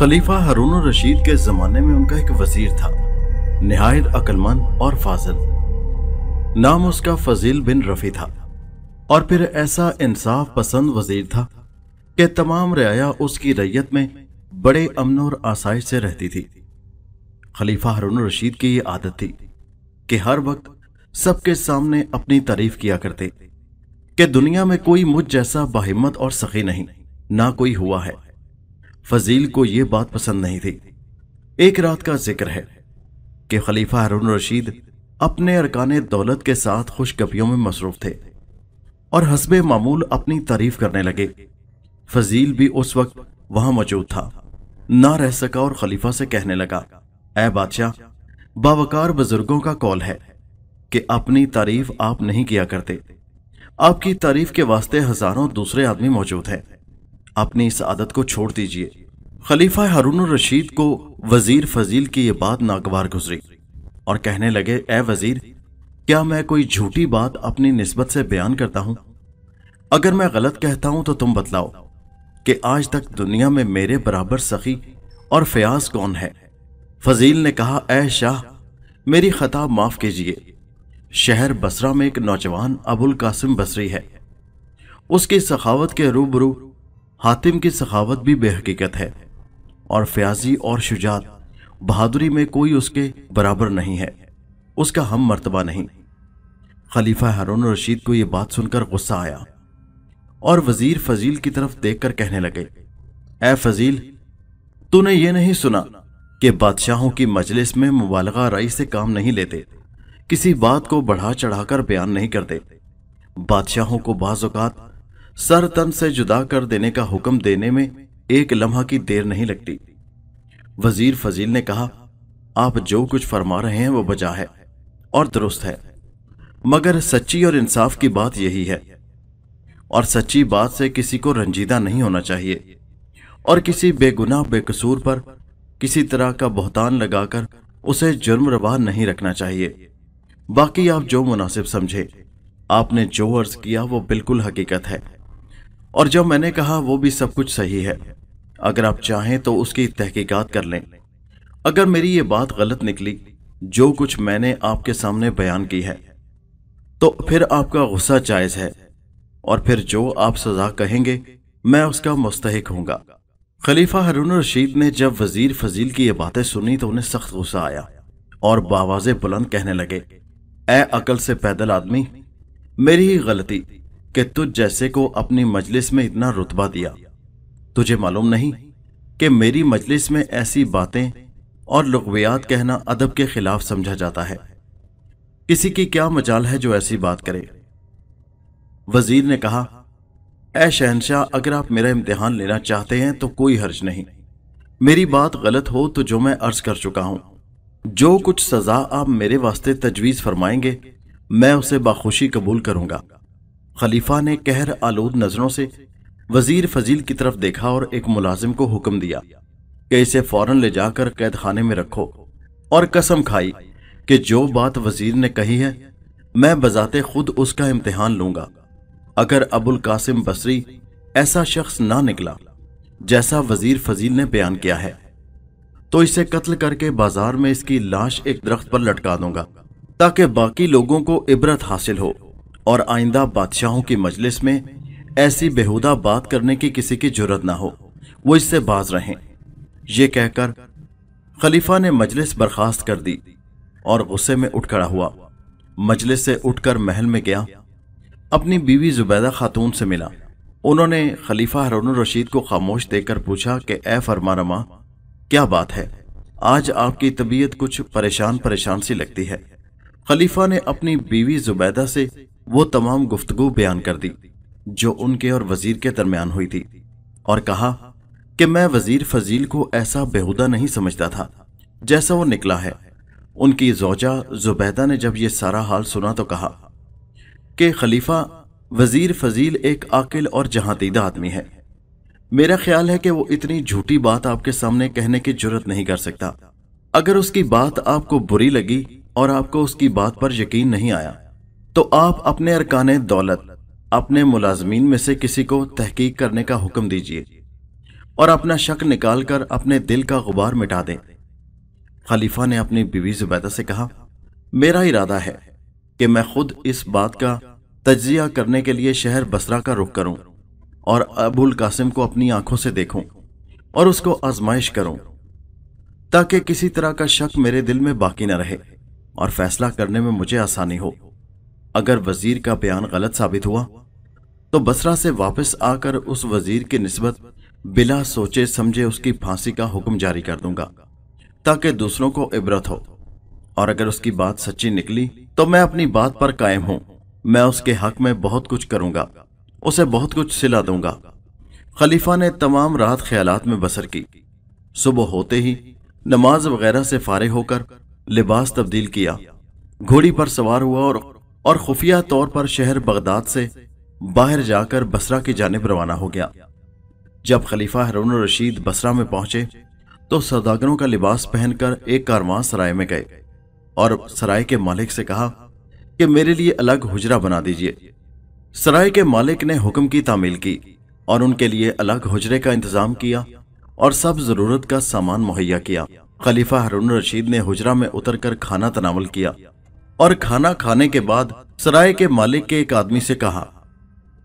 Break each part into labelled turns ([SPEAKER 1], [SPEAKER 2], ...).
[SPEAKER 1] खलीफा हरून रशीद के ज़माने में उनका एक वजीर था नहायत अक्लमंद और फाजिल नाम उसका फजील बिन रफ़ी था और फिर ऐसा इंसाफ पसंद वजीर था कि तमाम रियाया उसकी रैयत में बड़े अमन और आसाइश से रहती थी खलीफा हरून रशीद की ये आदत थी कि हर वक्त सबके सामने अपनी तारीफ किया करते कि दुनिया में कोई मुझ जैसा बाहिम्मत और सखी नहीं ना कोई हुआ है फजील को यह बात पसंद नहीं थी एक रात का जिक्र है कि खलीफा हरुण रशीद अपने अरकान दौलत के साथ खुशगपियों में मसरूफ थे और हसब मामूल अपनी तारीफ करने लगे फजील भी उस वक्त वहां मौजूद था ना रह सका और खलीफा से कहने लगा ए बादशाह बावकार बुजुर्गों का कौल है कि अपनी तारीफ आप नहीं किया करते आपकी तारीफ के वास्ते हजारों दूसरे आदमी मौजूद हैं अपनी इस आदत को छोड़ दीजिए खलीफा हारून रशीद को वजीर फजील की यह बात नागवार गुजरी और कहने लगे ए वजीर क्या मैं कोई झूठी बात अपनी नस्बत से बयान करता हूं अगर मैं गलत कहता हूं तो तुम बतलाओ कि आज तक दुनिया में मेरे बराबर सखी और फयाज कौन है फजील ने कहा ए शाह मेरी खता माफ कीजिए शहर बसरा में एक नौजवान अबुल कासिम बसरी है उसकी सखावत के रूबरू हातिम की सखावत भी बेहकीकत है और फयाजी और शुजात बहादुरी में कोई उसके बराबर नहीं है उसका हम मर्तबा नहीं खलीफा हारून रशीद को यह बात सुनकर गुस्सा आया और वजीर फजील की तरफ देखकर कहने लगे ए फजील तूने ये नहीं सुना कि बादशाहों की मजलिस में मुबालगा राई से काम नहीं लेते किसी बात को बढ़ा चढ़ाकर बयान नहीं करते बादशाहों को बाज़ात सर तन से जुदा कर देने का हुक्म देने में एक लम्हा की देर नहीं लगती वजीर फजील ने कहा आप जो कुछ फरमा रहे हैं वो बजा है और दुरुस्त है मगर सच्ची और इंसाफ की बात यही है और सच्ची बात से किसी को रंजीदा नहीं होना चाहिए और किसी बेगुनाह बेकसूर पर किसी तरह का बहतान लगाकर उसे जुर्म रवा नहीं रखना चाहिए बाकी आप जो मुनासिब समझे आपने जो अर्ज किया वो बिल्कुल हकीकत है और जब मैंने कहा वो भी सब कुछ सही है अगर आप चाहें तो उसकी तहकीकात कर लें अगर मेरी ये बात गलत निकली जो कुछ मैंने आपके सामने बयान की है तो फिर आपका गुस्सा जायज है और फिर जो आप सजा कहेंगे मैं उसका मुस्तक होऊंगा खलीफा हरून रशीद ने जब वजीर फजील की ये बातें सुनी तो उन्हें सख्त गुस्सा आया और बावाजे बुलंद कहने लगे ए अकल से पैदल आदमी मेरी ही गलती कि तुझ जैसे को अपनी मजलिस में इतना रुतबा दिया तुझे मालूम नहीं कि मेरी मजलिस में ऐसी बातें और लुगवियात कहना अदब के खिलाफ समझा जाता है किसी की क्या मजाल है जो ऐसी बात करे वजीर ने कहा ए शहनशाह अगर आप मेरा इम्तिहान लेना चाहते हैं तो कोई हर्ज नहीं मेरी बात गलत हो तो जो मैं अर्ज कर चुका हूं जो कुछ सजा आप मेरे वास्ते तजवीज़ फरमाएंगे मैं उसे बाखुशी कबूल करूंगा खलीफा ने कहर आलूद नजरों से वजीर फजील की तरफ देखा और एक मुलाजिम को हुक्म दिया कि इसे फौरन ले जाकर कैद खाने में रखो और कसम खाई कि जो बात वजीर ने कही है मैं बजाते खुद उसका इम्तिहान लूंगा अगर अबुल कासिम बसरी ऐसा शख्स ना निकला जैसा वजीर फजील ने बयान किया है तो इसे कत्ल करके बाजार में इसकी लाश एक दरख्त पर लटका दूंगा ताकि बाकी लोगों को इबरत हासिल हो और आइंदा बादशाहों की मजलिस में ऐसी बेहुदा बात करने की किसी की जरूरत ना हो वो इससे बाज रहें ये कहकर खलीफा ने मजलिस बर्खास्त कर दी और गुस्से में उठ खड़ा हुआ मजलिस से उठकर महल में गया अपनी बीवी जुबैदा खातून से मिला उन्होंने खलीफा हरून रशीद को खामोश देकर पूछा कि ए फरमानमा क्या बात है आज आपकी तबीयत कुछ परेशान परेशान सी लगती है खलीफा ने अपनी बीवी जुबैदा से वो तमाम गुफ्तगु बयान कर दी जो उनके और वजीर के दरमियान हुई थी और कहा कि मैं वजीर फजील को ऐसा बेहुदा नहीं समझता था जैसा वो निकला है उनकी जोजा जुबैदा ने जब यह सारा हाल सुना तो कहा कि खलीफा वजीर फजील एक आकिल और जहादीदा आदमी है मेरा ख्याल है कि वो इतनी झूठी बात आपके सामने कहने की जरूरत नहीं कर सकता अगर उसकी बात आपको बुरी लगी और आपको उसकी बात पर यकीन नहीं आया तो आप अपने अरकान दौलत अपने मुलाजमीन में से किसी को तहकीक करने का हुक्म दीजिए और अपना शक निकाल कर अपने दिल का गुबार मिटा दें खलीफा ने अपनी बीवी जुबैदा से कहा मेरा इरादा है कि मैं खुद इस बात का तजिया करने के लिए शहर बसरा का रुख करूं और अबुल कासिम को अपनी आंखों से देखूं और उसको आजमाइश करूं ताकि किसी तरह का शक मेरे दिल में बाकी न रहे और फैसला करने में मुझे आसानी हो अगर वजीर का बयान गलत साबित हुआ तो बसरा से वापस आकर उस वजीर की नस्बत बिला सोचे समझे उसकी फांसी का हुक्म जारी कर दूंगा ताकि दूसरों को इबरत हो और अगर उसकी बात सच्ची निकली तो मैं अपनी बात पर कायम हूं मैं उसके हक में बहुत कुछ करूंगा उसे बहुत कुछ सिला दूंगा खलीफा ने तमाम रात ख्यालात में बसर की सुबह होते ही नमाज वगैरह से फारिग होकर लिबास तब्दील किया घोड़ी पर सवार हुआ और और खुफिया तौर पर शहर बगदाद से बाहर जाकर बसरा की जानब रवाना हो गया जब खलीफा हरून रशीद बसरा में पहुंचे तो सौदागरों का लिबास पहनकर एक कारवां सराय में गए और सराय के मालिक से कहा कि मेरे लिए अलग हुजरा बना दीजिए सराय के मालिक ने हुक्म की तामील की और उनके लिए अलग हुजरे का इंतजाम किया और सब जरूरत का सामान मुहैया किया खलीफा हरून रशीद ने हुजरा में उतरकर खाना तनावल किया और खाना खाने के बाद सराय के मालिक के एक आदमी से कहा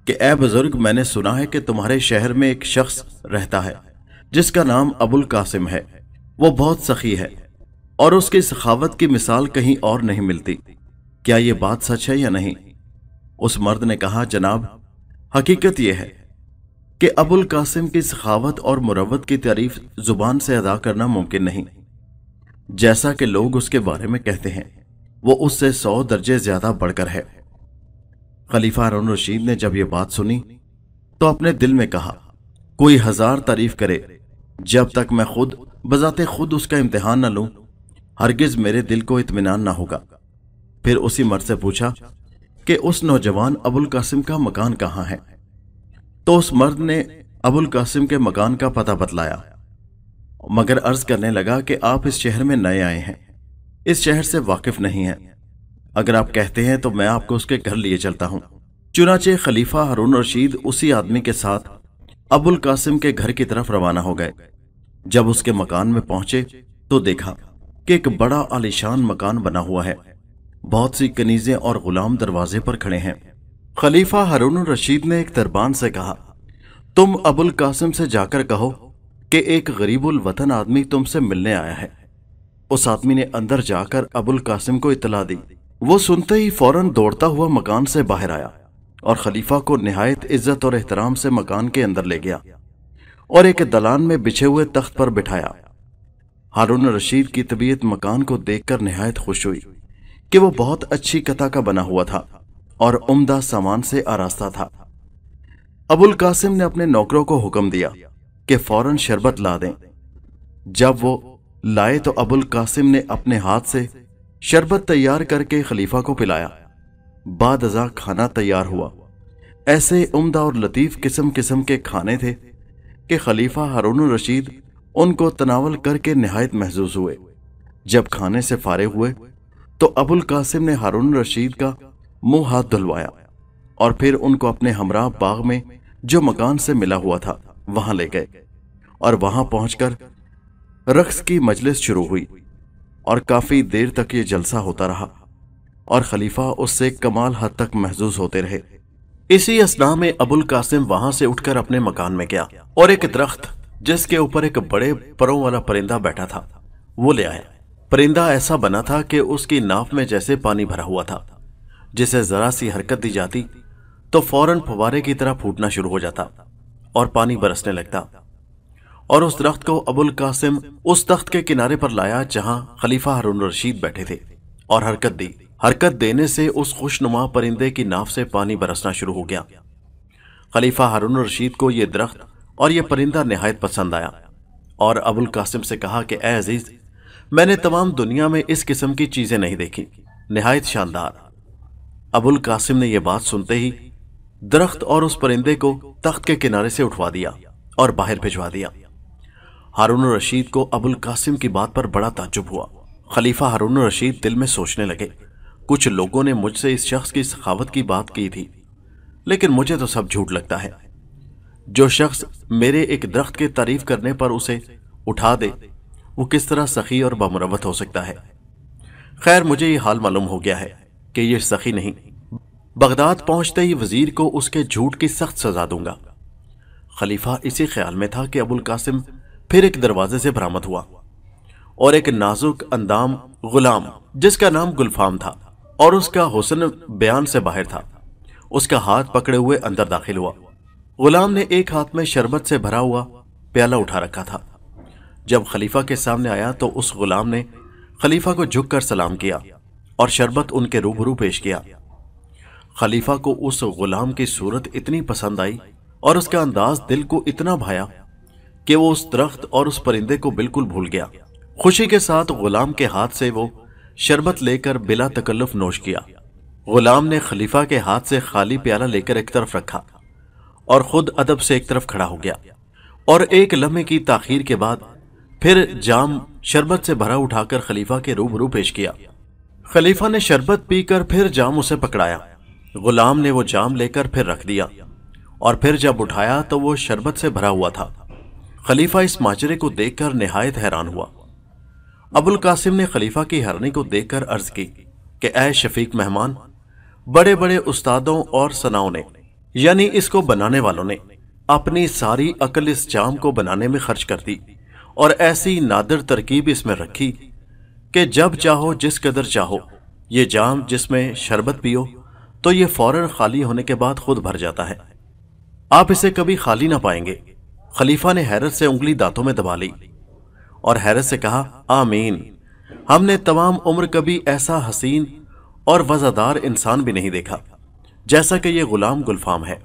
[SPEAKER 1] कि ए बुजुर्ग मैंने सुना है कि तुम्हारे शहर में एक शख्स रहता है जिसका नाम अबुल कासिम है वो बहुत सखी है और उसकी सखावत की मिसाल कहीं और नहीं मिलती क्या ये बात सच है या नहीं उस मर्द ने कहा जनाब हकीकत यह है कि अबुल कासिम की सखावत और मुरवत की तारीफ जुबान से अदा करना मुमकिन नहीं जैसा कि लोग उसके बारे में कहते हैं वो उससे सौ दर्जे ज्यादा बढ़कर है खलीफा हारून रशीद ने जब यह बात सुनी तो अपने दिल में कहा कोई हजार तारीफ करे जब तक मैं खुद बजाते खुद उसका इम्तहान न लूं हरगिज मेरे दिल को इतमान ना होगा फिर उसी मर्द से पूछा कि उस नौजवान अबुल कासिम का मकान कहाँ है तो उस मर्द ने अबुल कासिम के मकान का पता बतलाया मगर अर्ज करने लगा कि आप इस शहर में नए आए हैं इस शहर से वाकिफ नहीं है अगर आप कहते हैं तो मैं आपको उसके घर लिए चलता हूँ चुनाचे खलीफा हरून रशीद उसी आदमी के साथ अबुल कासिम के घर की तरफ रवाना हो गए जब उसके मकान में पहुंचे तो देखा कि एक बड़ा आलिशान मकान बना हुआ है बहुत सी कनीजें और गुलाम दरवाजे पर खड़े हैं खलीफा हरून रशीद ने एक दरबान से कहा तुम अबुल कासिम से जाकर कहो कि एक गरीबुल वतन आदमी तुमसे मिलने आया है उस आदमी ने अंदर जाकर अबुल कासिम को इतला दी वो सुनते ही फौरन दौड़ता हुआ मकान से बाहर आया और खलीफा को नहायत इज्जत और एहतराम से मकान के अंदर ले गया और एक दलान में बिछे हुए तख्त पर बिठाया हारून रशीद की तबीयत मकान को देखकर नहायत खुश हुई कि वो बहुत अच्छी कथा का बना हुआ था और उम्दा सामान से आरास्ता था अबुल कासिम ने अपने नौकरों को हुक्म दिया कि फौरन शरबत ला दें जब वो लाए तो अबुल कासिम ने अपने हाथ से शरबत तैयार करके खलीफा को पिलाया बाद अजा खाना तैयार हुआ ऐसे उम्दा और लतीफ़ किस्म किस्म के खाने थे कि खलीफा हारून रशीद उनको तनावल करके नहायत महसूस हुए जब खाने से फारे हुए तो अबुल कासिम ने हारून रशीद का मुंह हाथ धुलवाया और फिर उनको अपने हमरा बाग में जो मकान से मिला हुआ था वहां ले गए और वहां पहुंचकर रक्स की मजलिस शुरू हुई और काफी देर तक ये जलसा होता रहा और खलीफा उससे कमाल हद तक महजूज होते रहे इसी असना में अबुल कासिम वहां से उठकर अपने मकान में गया और एक दरख्त जिसके ऊपर एक बड़े परों वाला परिंदा बैठा था वो ले आया परिंदा ऐसा बना था कि उसकी नाफ में जैसे पानी भरा हुआ था जिसे जरा सी हरकत दी जाती तो फौरन फवारे की तरह फूटना शुरू हो जाता और पानी बरसने लगता और उस दरख्त को अबुल कासिम उस तख्त के किनारे पर लाया जहां खलीफा हारून रशीद बैठे थे और हरकत दी हरकत देने से उस खुशनुमा परिंदे की नाव से पानी बरसना शुरू हो गया खलीफा हारून रशीद को यह दरख्त और यह परिंदा नहायत पसंद आया और अबुल कासिम से कहा कि ए अजीज मैंने तमाम दुनिया में इस किस्म की चीजें नहीं देखी नहायत शानदार अबुल कासिम ने यह बात सुनते ही दरख्त और उस परिंदे को तख्त के किनारे से उठवा दिया और बाहर भिजवा दिया हारून रशीद को अबुल कासिम की बात पर बड़ा ताजुब हुआ खलीफा हारून रशीद दिल में सोचने लगे कुछ लोगों ने मुझसे इस शख्स की सखावत की बात की थी लेकिन मुझे तो सब झूठ लगता है जो शख्स मेरे एक दरख्त की तारीफ करने पर उसे उठा दे वो किस तरह सखी और बमरवत हो सकता है खैर मुझे ये हाल मालूम हो गया है कि यह सखी नहीं बगदाद पहुंचते ही वजीर को उसके झूठ की सख्त सजा दूंगा खलीफा इसी ख्याल में था कि अबुल कासिम फिर एक दरवाजे से बरामद हुआ और एक नाजुक अंदाम गुलाम जिसका नाम गुलफाम था और उसका हुसन बयान से बाहर था उसका हाथ पकड़े हुए अंदर दाखिल हुआ गुलाम ने एक हाथ में शरबत से भरा हुआ प्याला उठा रखा था जब खलीफा के सामने आया तो उस गुलाम ने खलीफा को झुककर सलाम किया और शरबत उनके रूबरू पेश किया खलीफा को उस गुलाम की सूरत इतनी पसंद आई और उसका अंदाज दिल को इतना भाया कि वो उस दरख्त और उस परिंदे को बिल्कुल भूल गया खुशी के साथ गुलाम के हाथ से वो शरबत लेकर बिला तकल्लुफ नोश किया गुलाम ने खलीफा के हाथ से खाली प्याला लेकर एक तरफ रखा और खुद अदब से एक तरफ खड़ा हो गया और एक लम्हे की ताखीर के बाद फिर जाम शरबत से भरा उठाकर खलीफा के रूबरू पेश किया खलीफा ने शरबत पीकर फिर जाम उसे पकड़ाया गुलाम ने वो जाम लेकर फिर रख दिया और फिर जब उठाया तो वो शरबत से भरा हुआ था खलीफा इस माजरे को देखकर नहायत हैरान हुआ अबुल कासिम ने खलीफा की हरनी को देखकर अर्ज की कि ए शफीक मेहमान बड़े बड़े उस्तादों और सनाओं ने यानी इसको बनाने वालों ने अपनी सारी अकल इस जाम को बनाने में खर्च कर दी और ऐसी नादर तरकीब इसमें रखी कि जब चाहो जिस कदर चाहो ये जाम जिसमें शरबत पियो तो ये फौरन खाली होने के बाद खुद भर जाता है आप इसे कभी खाली ना पाएंगे खलीफा ने हैरत से उंगली दांतों में दबा ली और हैरत से कहा आमीन हमने तमाम उम्र कभी ऐसा हसीन और वजादार इंसान भी नहीं देखा जैसा कि यह गुलाम गुलफाम है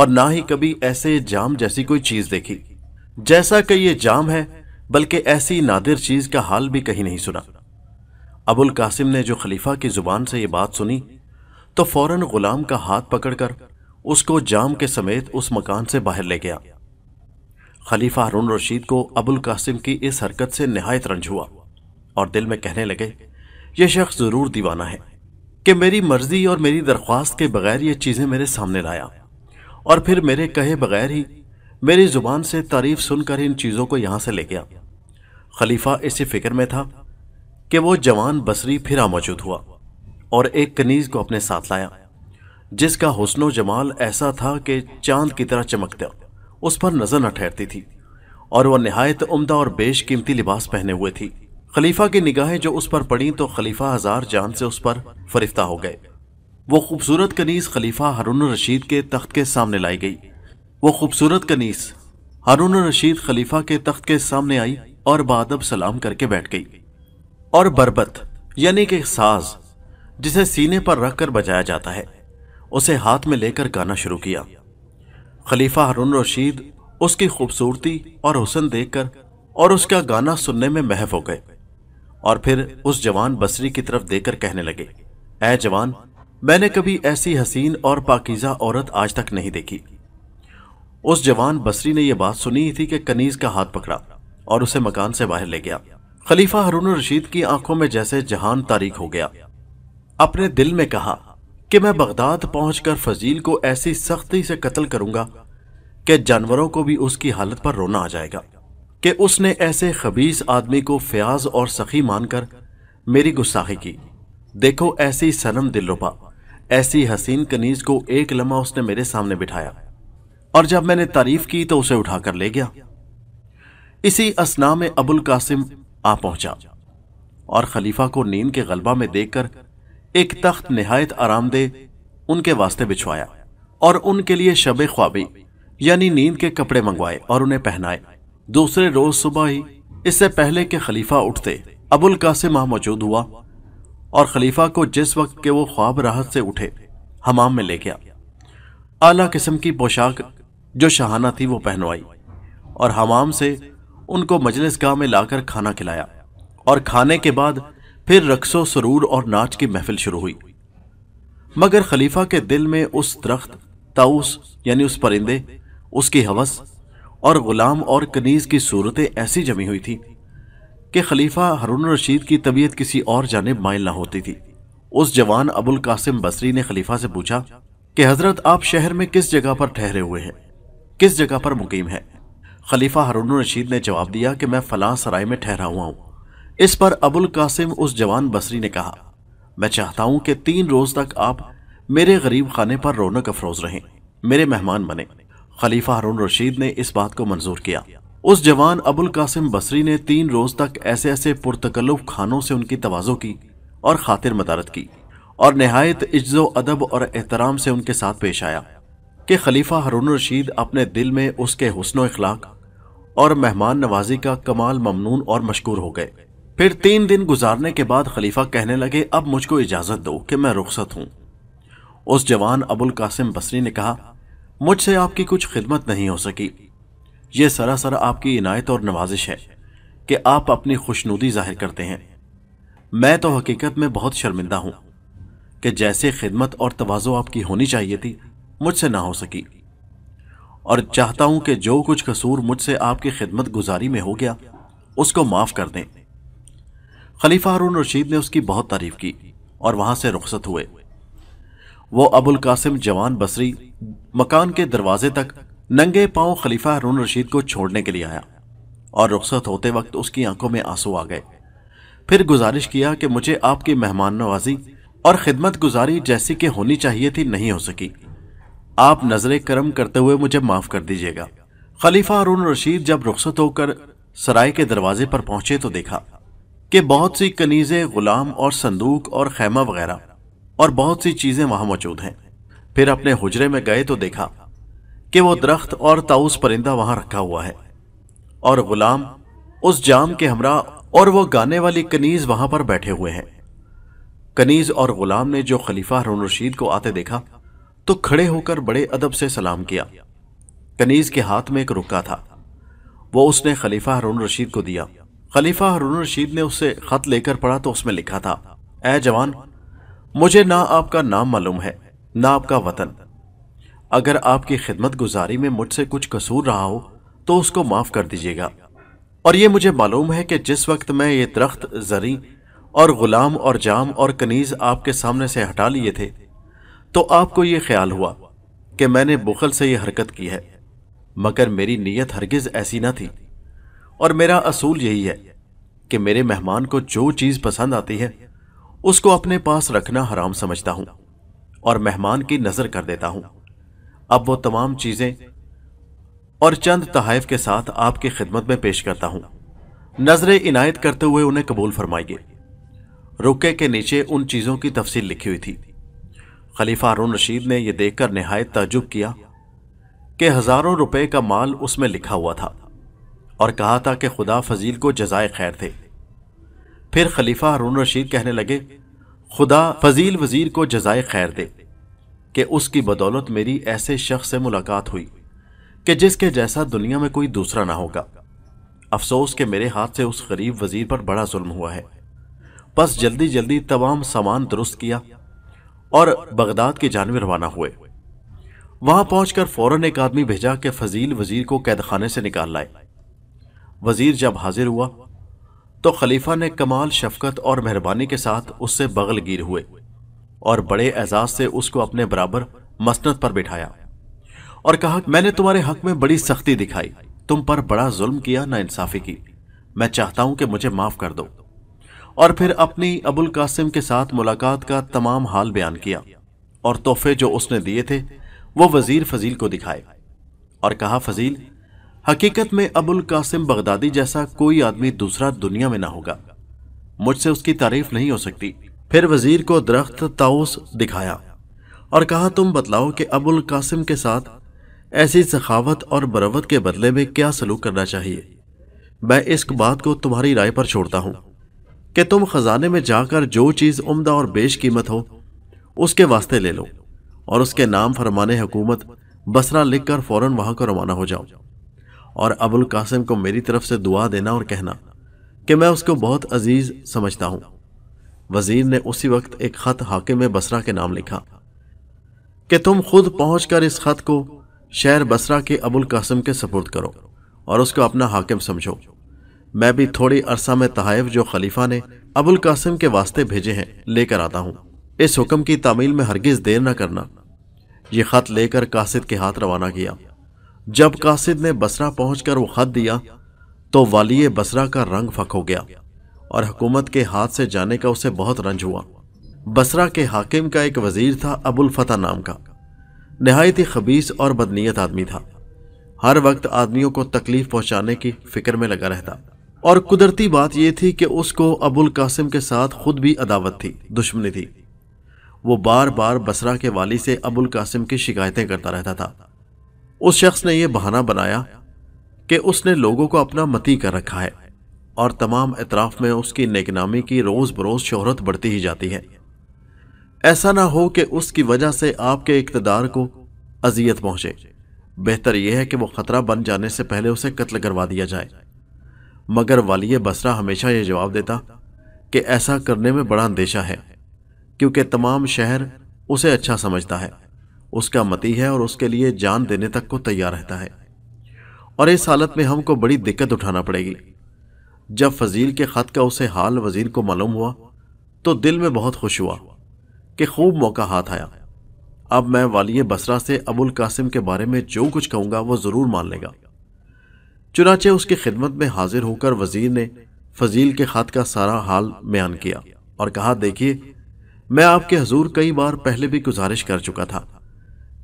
[SPEAKER 1] और ना ही कभी ऐसे जाम जैसी कोई चीज देखी जैसा कि यह जाम है बल्कि ऐसी नादिर चीज का हाल भी कहीं नहीं सुना अबुल कासिम ने जो खलीफा की जुबान से यह बात सुनी तो फौरन गुलाम का हाथ पकड़कर उसको जाम के समेत उस मकान से बाहर ले गया खलीफा हरुण रशीद को अबुल कासिम की इस हरकत से नहायत रंज हुआ और दिल में कहने लगे यह शख्स ज़रूर दीवाना है कि मेरी मर्जी और मेरी दरख्वास्त के बगैर ये चीज़ें मेरे सामने लाया और फिर मेरे कहे बगैर ही मेरी ज़ुबान से तारीफ सुनकर इन चीज़ों को यहाँ से ले गया खलीफा इसी फिक्र में था कि वो जवान बसरी फिर मौजूद हुआ और एक कनीज़ को अपने साथ लाया जिसका हसन जमाल ऐसा था कि चांद की तरह चमकता उस पर नजर न ठहरती थी और वह नहायत उमदा और बेशकीमती लिबास पहने हुए थी खलीफा की निगाहें जो उस पर पड़ी तो खलीफा हजार जान से उस पर फरिश्ता हो गए वो खूबसूरत कनीस खलीफा हारून रशीद के तख्त के सामने लाई गई वो खूबसूरत कनीस हारून रशीद खलीफा के तख्त के सामने आई और बादब सलाम करके बैठ गई और बरबत यानी कि साज जिसे सीने पर रखकर बजाया जाता है उसे हाथ में लेकर गाना शुरू किया खलीफा हारून रशीद उसकी खूबसूरती और हुसन देखकर और उसका गाना सुनने में महव हो गए और फिर उस जवान बसरी की तरफ देखकर कहने लगे ऐ जवान मैंने कभी ऐसी हसीन और पाकिजा औरत आज तक नहीं देखी उस जवान बसरी ने यह बात सुनी थी कि कनीज का हाथ पकड़ा और उसे मकान से बाहर ले गया खलीफा हरून रशीद की आंखों में जैसे जहान तारीख हो गया अपने दिल में कहा कि मैं बगदाद पहुंचकर फजील को ऐसी सख्ती से कत्ल करूंगा कि जानवरों को भी उसकी हालत पर रोना आ जाएगा कि उसने ऐसे खबीस आदमी को फयाज और सखी मानकर मेरी गुस्साखी की देखो ऐसी सनम दिलरुबा ऐसी हसीन कनीज को एक लम्हा उसने मेरे सामने बिठाया और जब मैंने तारीफ की तो उसे उठाकर ले गया इसी असना में अबुल कासिम आ पहुंचा और खलीफा को नींद के गलबा में देखकर एक तख्त नहायत आरामदेह उनके वास्ते बिछवाया और उनके लिए शब ख्वाबी यानी नींद के कपड़े मंगवाए और उन्हें पहनाए दूसरे रोज सुबह ही इससे पहले के खलीफा उठते अबुल कासिम वहां मौजूद हुआ और खलीफा को जिस वक्त के वो ख्वाब राहत से उठे हमाम में ले गया आला किस्म की पोशाक जो शहाना थी वो पहनवाई और हमाम से उनको मजलिस गाह में लाकर खाना खिलाया और खाने के बाद फिर रक्सो सरूर और नाच की महफिल शुरू हुई मगर खलीफा के दिल में उस दरख्त ताउस यानी उस परिंदे उसकी हवस और गुलाम और कनीज की सूरतें ऐसी जमी हुई थी कि खलीफा हरून रशीद की तबीयत किसी और जानब मायल ना होती थी उस जवान अबुल कासिम बसरी ने खलीफा से पूछा कि हजरत आप शहर में किस जगह पर ठहरे हुए हैं किस जगह पर मुकीम है खलीफा हरून रशीद ने जवाब दिया कि मैं फलां सराय में ठहरा हुआ हूँ इस पर अबुल कासिम उस जवान बसरी ने कहा मैं चाहता हूं कि तीन रोज तक आप मेरे गरीब खाने पर रौनक अफरोज रहें मेरे मेहमान बने खलीफा हरुण रशीद ने इस बात को मंजूर किया उस जवान अबुल कासिम बसरी ने तीन रोज तक ऐसे ऐसे पुरतकल्लुफ खानों से उनकी तवाज़ो की और खातिर मदारत की और नहायत इज्जो अदब और एहतराम से उनके साथ पेश आया कि खलीफा हरुण रशीद अपने दिल में उसके हसन अखलाक और मेहमान नवाजी का कमाल ममनून और मशकूर हो गए फिर तीन दिन गुजारने के बाद खलीफा कहने लगे अब मुझको इजाजत दो कि मैं रुखसत हूं उस जवान अबुल कासिम बसरी ने कहा मुझसे आपकी कुछ खिदमत नहीं हो सकी यह सरासर आपकी इनायत और नवाजिश है कि आप अपनी खुशनुदी जाहिर करते हैं मैं तो हकीकत में बहुत शर्मिंदा हूं कि जैसे खिदमत और तोज़ो आपकी होनी चाहिए थी मुझसे ना हो सकी और चाहता हूं कि जो कुछ कसूर मुझसे आपकी खिदमत गुजारी में हो गया उसको माफ़ कर दें खलीफा हारून रशीद ने उसकी बहुत तारीफ की और वहां से रुखसत हुए वो अबुल कासिम जवान बसरी मकान के दरवाजे तक नंगे पांव खलीफा हारून रशीद को छोड़ने के लिए आया और रुखसत होते वक्त उसकी आंखों में आंसू आ गए फिर गुजारिश किया कि मुझे आपकी मेहमान नवाजी और खिदमत गुजारी जैसी कि होनी चाहिए थी नहीं हो सकी आप नजरे करम करते हुए मुझे माफ कर दीजिएगा खलीफा अरुण रशीद जब रुखसत होकर सराय के दरवाजे पर पहुंचे तो देखा कि बहुत सी कनीज़ें गुलाम और संदूक और खैमा वगैरह और बहुत सी चीज़ें वहां मौजूद हैं फिर अपने हुजरे में गए तो देखा कि वो दरख्त और ताउस परिंदा वहां रखा हुआ है और गुलाम उस जाम के हमरा और वो गाने वाली कनीज़ वहां पर बैठे हुए हैं कनीज और गुलाम ने जो खलीफा हरुण रशीद को आते देखा तो खड़े होकर बड़े अदब से सलाम किया कनीज के हाथ में एक रुका था वो उसने खलीफा हरुण रशीद को दिया खलीफा हरून रशीद ने उसे खत लेकर पढ़ा तो उसमें लिखा था ए जवान मुझे ना आपका नाम मालूम है ना आपका वतन अगर आपकी खिदमत गुजारी में मुझसे कुछ कसूर रहा हो तो उसको माफ़ कर दीजिएगा और ये मुझे मालूम है कि जिस वक्त मैं ये दरख्त जरी और गुलाम और जाम और कनीज़ आपके सामने से हटा लिए थे तो आपको ये ख्याल हुआ कि मैंने बुखल से यह हरकत की है मगर मेरी नीयत हरगिज़ ऐसी ना थी और मेरा असूल यही है कि मेरे मेहमान को जो चीज़ पसंद आती है उसको अपने पास रखना हराम समझता हूं और मेहमान की नज़र कर देता हूं अब वो तमाम चीज़ें और चंद तहाइफ के साथ आपकी खिदमत में पेश करता हूं नजरें इनायत करते हुए उन्हें कबूल फरमाइए रुके के नीचे उन चीज़ों की तफसील लिखी हुई थी खलीफा अरुण रशीद ने यह देखकर नहायत ताजुब किया कि हज़ारों रुपए का माल उसमें लिखा हुआ था और कहा था कि खुदा फजील को जजाय खैर थे फिर खलीफा हरून रशीद कहने लगे खुदा फजील वजीर को जजाय खैर दे कि उसकी बदौलत मेरी ऐसे शख्स से मुलाकात हुई कि जिसके जैसा दुनिया में कोई दूसरा ना होगा अफसोस के मेरे हाथ से उस गरीब वजीर पर बड़ा जुल्म हुआ है बस जल्दी जल्दी तमाम सामान दुरुस्त किया और बगदाद की जानवर रवाना हुए वहां पहुंचकर फौरन एक आदमी भेजा कि फजील वजीर को कैदखाने से निकाल लाए वज़ीर जब हाजिर हुआ तो खलीफा ने कमाल शफकत और मेहरबानी के साथ उससे बगल गिर हुए और बड़े एजाज से उसको अपने बराबर मसनत पर बिठाया और कहा मैंने तुम्हारे हक में बड़ी सख्ती दिखाई तुम पर बड़ा जुल्म किया ना इंसाफी की मैं चाहता हूं कि मुझे माफ़ कर दो और फिर अपनी अबुल कासिम के साथ मुलाकात का तमाम हाल बयान किया और तोहफे जो उसने दिए थे वो वजीर फजील को दिखाए और कहा फजील हकीकत में अबुल कासिम बगदादी जैसा कोई आदमी दूसरा दुनिया में ना होगा मुझसे उसकी तारीफ नहीं हो सकती फिर वजीर को दरख्त ताउस दिखाया और कहा तुम बतलाओ कि अबुल कासिम के साथ ऐसी सखावत और बरवत के बदले में क्या सलूक करना चाहिए मैं इस बात को तुम्हारी राय पर छोड़ता हूँ कि तुम ख़जाने में जाकर जो चीज़ उम्दा और बेश कीमत हो उसके वास्ते ले लो और उसके नाम फरमाने हुकूमत बसरा लिख कर वहां को रवाना हो जाओ और अबुल कासिम को मेरी तरफ से दुआ देना और कहना कि मैं उसको बहुत अजीज़ समझता हूँ वजीर ने उसी वक्त एक ख़त हाकिम बसरा के नाम लिखा कि तुम खुद पहुंचकर इस ख़त को शहर बसरा के अबुल कासिम के सपुर्द करो और उसको अपना हाकिम समझो मैं भी थोड़ी अरसा में तहाइफ जो खलीफा ने अबुल कासिम के वास्ते भेजे हैं लेकर आता हूँ इस हुक्म की तामील में हरगिज़ देर न करना ये ख़त लेकर कासिद के हाथ रवाना किया जब कासिद ने बसरा पहुंचकर वो खत दिया तो वाली बसरा का रंग फक हो गया और हुकूमत के हाथ से जाने का उसे बहुत रंज हुआ बसरा के हाकिम का एक वजीर था अबुल फतह नाम का नहायत ही खबीस और बदनीयत आदमी था हर वक्त आदमियों को तकलीफ पहुंचाने की फिक्र में लगा रहता और कुदरती बात यह थी कि उसको अबुल कासिम के साथ खुद भी अदावत थी दुश्मनी थी वो बार बार बसरा के वाली से अबुल कासिम की शिकायतें करता रहता था उस शख्स ने यह बहाना बनाया कि उसने लोगों को अपना मती कर रखा है और तमाम इतराफ में उसकी नेकनामी की रोज़ बरोज़ शोहरत बढ़ती ही जाती है ऐसा ना हो कि उसकी वजह से आपके इकतदार को अजियत पहुंचे बेहतर यह है कि वह ख़तरा बन जाने से पहले उसे कत्ल करवा दिया जाए मगर वाली बसरा हमेशा यह जवाब देता कि ऐसा करने में बड़ा अंदेशा है क्योंकि तमाम शहर उसे अच्छा समझता है उसका मती है और उसके लिए जान देने तक को तैयार रहता है और इस हालत में हमको बड़ी दिक्कत उठाना पड़ेगी जब फजील के ख़त का उसे हाल वजीर को मालूम हुआ तो दिल में बहुत खुश हुआ कि खूब मौका हाथ आया अब मैं वाली बसरा से अबुल कासिम के बारे में जो कुछ कहूंगा वो ज़रूर मान लेगा चुनाचे उसकी खिदमत में हाजिर होकर वजीर ने फजील के ख़त का सारा हाल बयान किया और कहा देखिए मैं आपके हजूर कई बार पहले भी गुजारिश कर चुका था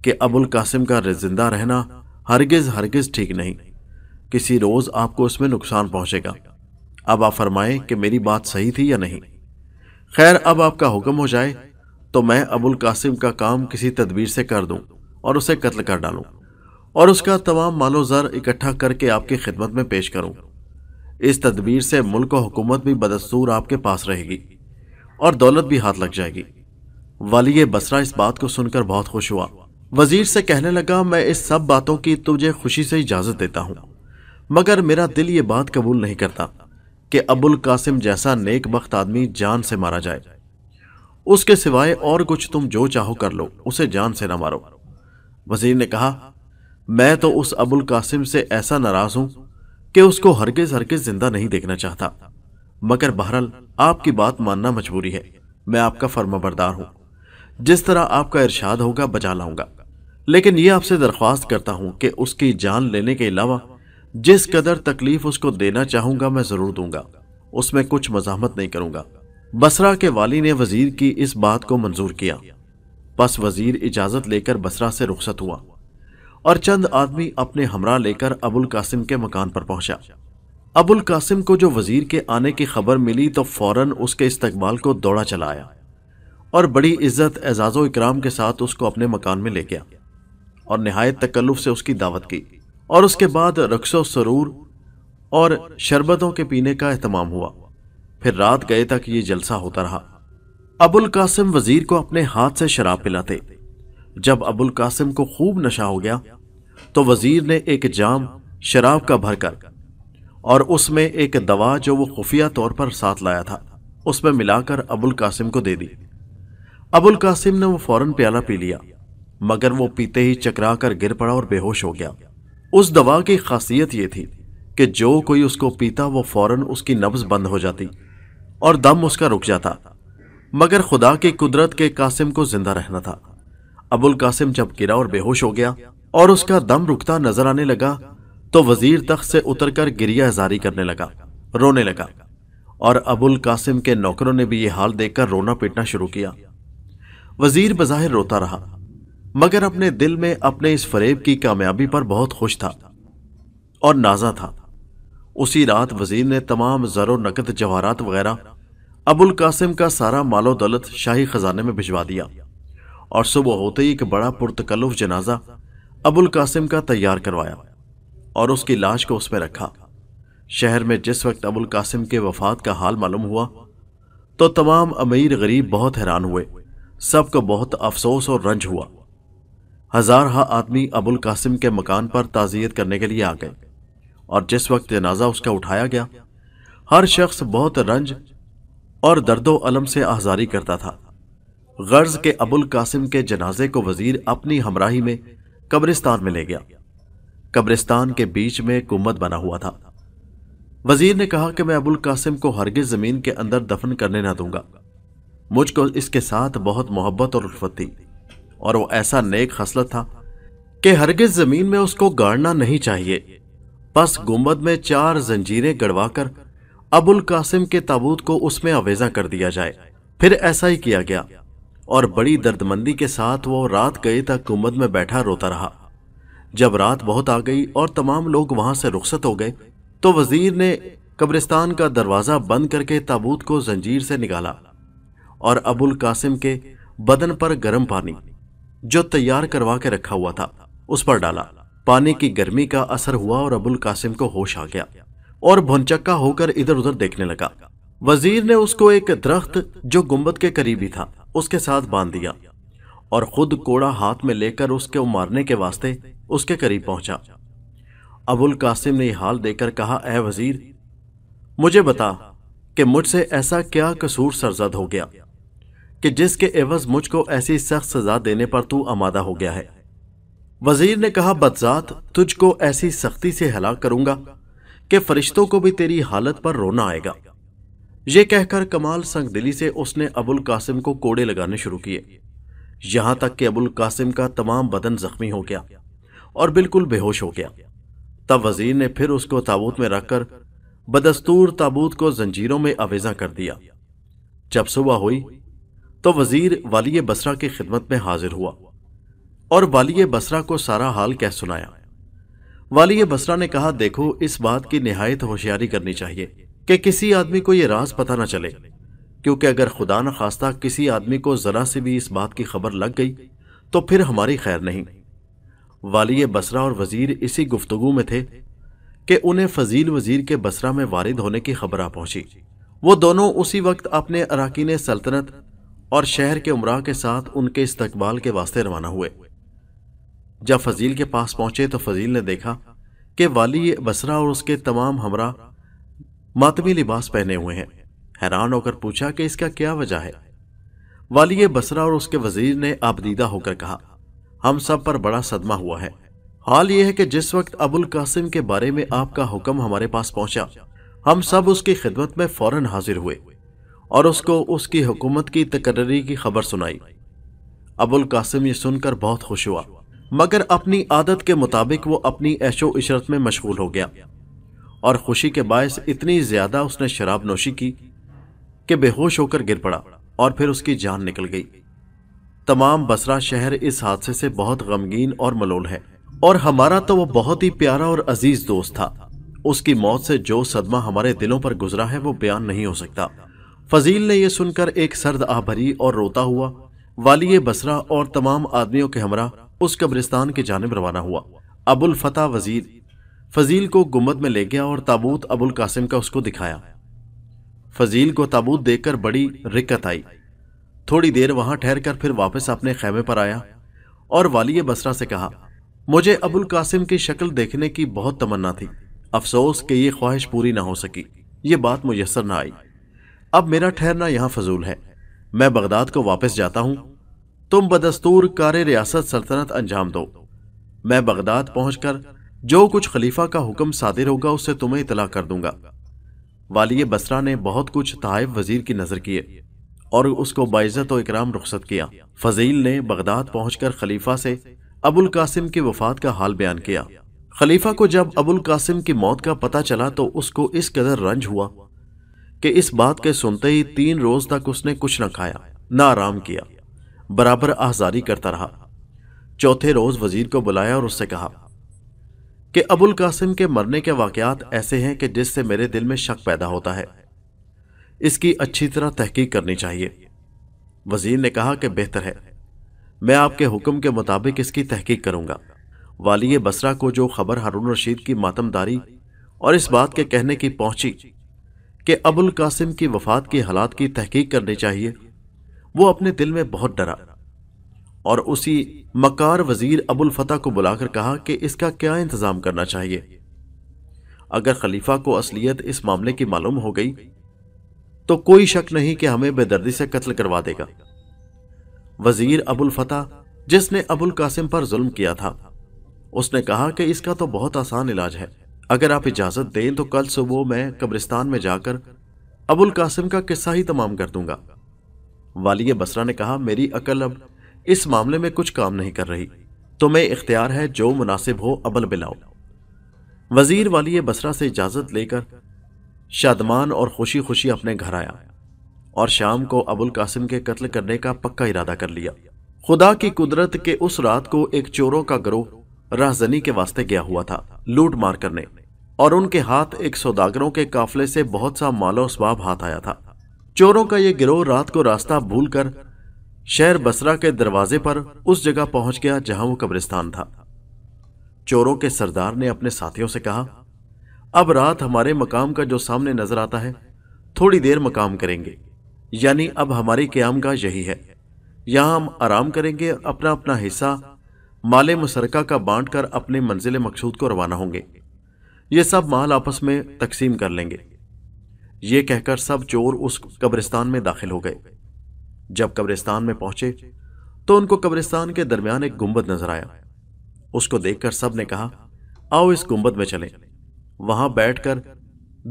[SPEAKER 1] कि अबुल कासिम का जिंदा रहना हरगिज़ हरगिज़ ठीक नहीं किसी रोज़ आपको उसमें नुकसान पहुंचेगा अब आप फरमाए कि मेरी बात सही थी या नहीं खैर अब आपका हुक्म हो जाए तो मैं अबुल कासिम का काम किसी तदबीर से कर दूं और उसे कत्ल कर डालूं और उसका तमाम मालो ज़र इकट्ठा करके आपकी खिदमत में पेश करूं इस तदबीर से मुल्क और हुकूमत भी बदस्तूर आपके पास रहेगी और दौलत भी हाथ लग जाएगी वाली बसरा इस बात को सुनकर बहुत खुश हुआ वजीर से कहने लगा मैं इस सब बातों की तुझे खुशी से इजाज़त देता हूं मगर मेरा दिल ये बात कबूल नहीं करता कि अबुल कासिम जैसा नेक वक्त आदमी जान से मारा जाए उसके सिवाय और कुछ तुम जो चाहो कर लो उसे जान से ना मारो वजीर ने कहा मैं तो उस अबुल कासिम से ऐसा नाराज़ हूं कि उसको हरगिज़ हरगिज़ ज़िंदा नहीं देखना चाहता मगर बहरल आपकी बात मानना मजबूरी है मैं आपका फर्माबरदार हूं जिस तरह आपका इरशाद होगा बजा लाऊंगा लेकिन यह आपसे दरख्वास्त करता हूँ कि उसकी जान लेने के अलावा जिस कदर तकलीफ उसको देना चाहूंगा मैं ज़रूर दूंगा उसमें कुछ मजामत नहीं करूंगा बसरा के वाली ने वजीर की इस बात को मंजूर किया बस वजीर इजाज़त लेकर बसरा से रुखसत हुआ और चंद आदमी अपने हमरा लेकर अबुल कासिम के मकान पर पहुंचा अबुल कासिम को जो वजीर के आने की खबर मिली तो फौरन उसके इस्तकबाल को दौड़ा चला आया और बड़ी इज्जत एजाज़ो इकराम के साथ उसको अपने मकान में ले गया और नहायत तकल्लुफ से उसकी दावत की और उसके बाद रक्सो सरूर और शरबतों के पीने का अहतमाम हुआ फिर रात गए तक ये जलसा होता रहा अबुल कासिम वजीर को अपने हाथ से शराब पिलाते जब अबुल कासिम को खूब नशा हो गया तो वजीर ने एक जाम शराब का भरकर और उसमें एक दवा जो वो खुफिया तौर पर साथ लाया था उसमें मिलाकर अबुल कासिम को दे दी अबुल कासिम ने वो फौरन प्याला पी लिया मगर वो पीते ही चकरा कर गिर पड़ा और बेहोश हो गया उस दवा की खासियत ये थी कि जो कोई उसको पीता वो फौरन उसकी नब्ज बंद हो जाती और दम उसका रुक जाता मगर खुदा की कुदरत के कासिम को जिंदा रहना था अबुल कासिम जब गिरा और बेहोश हो गया और उसका दम रुकता नजर आने लगा तो वजीर तख्त से उतरकर गिरिया जारी करने लगा रोने लगा और अबुल कासिम के नौकरों ने भी यह हाल देखकर रोना पीटना शुरू किया वजीर बज़ाहिर रोता रहा मगर अपने दिल में अपने इस फरेब की कामयाबी पर बहुत खुश था और नाजा था उसी रात वजीर ने तमाम जरो नकद जवाहरात वगैरह अबुल कासिम का सारा मालो दौलत शाही खजाने में भिजवा दिया और सुबह होते ही एक बड़ा पुरतकल्लुफ जनाजा अबुल कासिम का तैयार करवाया और उसकी लाश को उसमें रखा शहर में जिस वक्त अबुल कासिम के वफात का हाल मालूम हुआ तो तमाम अमीर गरीब बहुत हैरान हुए सबको बहुत अफसोस और रंज हुआ हजारहा आदमी अबुल कासिम के मकान पर ताज़ियत करने के लिए आ गए और जिस वक्त जनाजा उसका उठाया गया हर शख्स बहुत रंज और दर्दो अलम से आज़ारी करता था गर्ज के अबुल कासिम के जनाजे को वजीर अपनी हमराही में कब्रिस्तान में ले गया कब्रिस्तान के बीच में कुमत बना हुआ था वजीर ने कहा कि मैं अबुल कासिम को हरगिज ज़मीन के अंदर दफन करने ना दूंगा मुझको इसके साथ बहुत मोहब्बत और उल्फत थी और वो ऐसा नेक हसलत था कि हरगिज जमीन में उसको गाड़ना नहीं चाहिए बस गुम्बद में चार जंजीरें गड़वाकर अबुल कासिम के ताबूत को उसमें अवेजा कर दिया जाए फिर ऐसा ही किया गया और बड़ी दर्दमंदी के साथ वो रात गए तक गुम्बद में बैठा रोता रहा जब रात बहुत आ गई और तमाम लोग वहां से रुख्सत हो गए तो वजीर ने कब्रिस्तान का दरवाज़ा बंद करके ताबूत को जंजीर से निकाला और अबुल कासिम के बदन पर गर्म पानी जो तैयार करवा के रखा हुआ था उस पर डाला पानी की गर्मी का असर हुआ और अबुल कासिम को होश आ गया और भुनचक्का होकर इधर उधर देखने लगा वजीर ने उसको एक दरख्त जो गुम्बद के करीब ही था उसके साथ बांध दिया और खुद कोड़ा हाथ में लेकर उसके मारने के वास्ते उसके करीब पहुंचा अबुल कासिम ने हाल देकर कहा ए वजीर मुझे बता कि मुझसे ऐसा क्या कसूर सरजद हो गया कि जिसके एवज मुझको ऐसी सख्त सजा देने पर तू आमादा हो गया है वजीर ने कहा बदजात तुझको ऐसी सख्ती से हलाक करूंगा कि फरिश्तों को भी तेरी हालत पर रोना आएगा यह कहकर कमाल संग दिली से उसने अबुल कासिम को कोड़े लगाने शुरू किए यहां तक कि अबुल कासिम का तमाम बदन जख्मी हो गया और बिल्कुल बेहोश हो गया तब वजीर ने फिर उसको ताबूत में रखकर बदस्तूर ताबूत को जंजीरों में आवेजा कर दिया जब सुबह हुई तो वज़ीर वाली बसरा की खिदमत में हाजिर हुआ और वाली बसरा को सारा हाल कह सुनाया वाली बसरा ने कहा देखो इस बात की नहायत होशियारी करनी चाहिए कि किसी आदमी को यह राज पता ना चले क्योंकि अगर खुदा न खास्ता किसी आदमी को ज़रा से भी इस बात की खबर लग गई तो फिर हमारी खैर नहीं वाली बसरा और वजीर इसी गुफ्तगु में थे कि उन्हें फजील वजीर के बसरा में वारिद होने की खबर आ पहुंची वो दोनों उसी वक्त अपने अराकीन सल्तनत और शहर के उमराह के साथ उनके इस्तकबाल के वास्ते रवाना हुए जब फजील के पास पहुंचे तो फजील ने देखा कि वाली बसरा और उसके तमाम हमरा मातमी लिबास पहने हुए हैं हैरान होकर पूछा कि इसका क्या वजह है वाली बसरा और उसके वजीर ने आबदीदा होकर कहा हम सब पर बड़ा सदमा हुआ है हाल यह है कि जिस वक्त अबुल कासिम के बारे में आपका हुक्म हमारे पास पहुंचा हम सब उसकी खिदमत में फौरन हाजिर हुए और उसको उसकी हुकूमत की तकर्री की खबर सुनाई अबुल कासिम ये सुनकर बहुत खुश हुआ मगर अपनी आदत के मुताबिक वो अपनी ऐशो इशरत में मशगूल हो गया और खुशी के बायस इतनी ज़्यादा उसने शराब नोशी की कि बेहोश होकर गिर पड़ा और फिर उसकी जान निकल गई तमाम बसरा शहर इस हादसे से बहुत गमगीन और मलोल है और हमारा तो वो बहुत ही प्यारा और अजीज दोस्त था उसकी मौत से जो सदमा हमारे दिलों पर गुजरा है वो बयान नहीं हो सकता फजील ने यह सुनकर एक सर्द आभरी भरी और रोता हुआ वाली बसरा और तमाम आदमियों के हमरा उस कब्रिस्तान की जानब रवाना हुआ अबुल फतह वजीर फजील को गुम्बद में ले गया और ताबूत अबुल कासिम का उसको दिखाया फजील को ताबूत देखकर बड़ी रिक्कत आई थोड़ी देर वहां ठहर कर फिर वापस अपने खैमे पर आया और वाली बसरा से कहा मुझे अबुल कासिम की शक्ल देखने की बहुत तमन्ना थी अफसोस कि ये ख्वाहिश पूरी ना हो सकी ये बात मुयसर ना आई अब मेरा ठहरना यहाँ फजूल है मैं बगदाद को वापस जाता हूँ तुम बदस्तूर कार रियासत सल्तनत अंजाम दो मैं बगदाद पहुंचकर जो कुछ खलीफा का हुक्म सादिर होगा उससे तुम्हें इतला कर दूंगा वाली बसरा ने बहुत कुछ तहाइफ वजीर की नज़र किए और उसको बाइज़त और इकराम रुखसत किया फजील ने बगदाद पहुंचकर खलीफा से अबुल कासिम की वफात का हाल बयान किया खलीफा को जब अबुल कासिम की मौत का पता चला तो उसको इस कदर रंज हुआ कि इस बात के सुनते ही तीन रोज तक उसने कुछ न खाया न आराम किया बराबर आजारी करता रहा चौथे रोज वजीर को बुलाया और उससे कहा कि अबुल कासिम के मरने के वाकयात ऐसे हैं कि जिससे मेरे दिल में शक पैदा होता है इसकी अच्छी तरह तहकीक करनी चाहिए वजीर ने कहा कि बेहतर है मैं आपके हुक्म के मुताबिक इसकी तहकीक करूंगा वाली बसरा को जो खबर हारून रशीद की मातमदारी और इस बात के कहने की पहुंची कि अबुल कासिम की वफात के हालात की तहकीक करनी चाहिए वो अपने दिल में बहुत डरा और उसी मकार वजीर अबुल फतह को बुलाकर कहा कि इसका क्या इंतज़ाम करना चाहिए अगर खलीफा को असलियत इस मामले की मालूम हो गई तो कोई शक नहीं कि हमें बेदर्दी से कत्ल करवा देगा वजीर अबुल फतह जिसने अबुल कासिम पर जुल्म किया था उसने कहा कि इसका तो बहुत आसान इलाज है अगर आप इजाज़त दें तो कल सुबह मैं कब्रिस्तान में जाकर अबुल कासिम का किस्सा ही तमाम कर दूंगा वाली बसरा ने कहा मेरी अकल अब इस मामले में कुछ काम नहीं कर रही तुम्हें तो इख्तियार है जो मुनासिब हो अबल बिलाओ वजीर वाली बसरा से इजाज़त लेकर शादमान और खुशी खुशी अपने घर आया और शाम को अबुल कासिम के कत्ल करने का पक्का इरादा कर लिया खुदा की कुदरत के उस रात को एक चोरों का ग्रोह राहजनी के वास्ते गया हुआ था लूट मार करने और उनके हाथ एक सौदागरों के काफले से बहुत सा मालो स्वाब हाथ आया था चोरों का यह गिरोह रात को रास्ता भूलकर शहर बसरा के दरवाजे पर उस जगह पहुंच गया जहां वो कब्रिस्तान था चोरों के सरदार ने अपने साथियों से कहा अब रात हमारे मकाम का जो सामने नजर आता है थोड़ी देर मकाम करेंगे यानी अब हमारी क्याम का यही है यहां हम आराम करेंगे अपना अपना हिस्सा माले मुसरका का बांट कर अपने मंजिल मकसूद को रवाना होंगे ये सब माल आपस में तकसीम कर लेंगे ये कहकर सब चोर उस कब्रिस्तान में दाखिल हो गए जब कब्रिस्तान में पहुंचे तो उनको कब्रिस्तान के दरमियान एक गुंबद नजर आया उसको देखकर सब ने कहा आओ इस गुंबद में चलें वहां बैठकर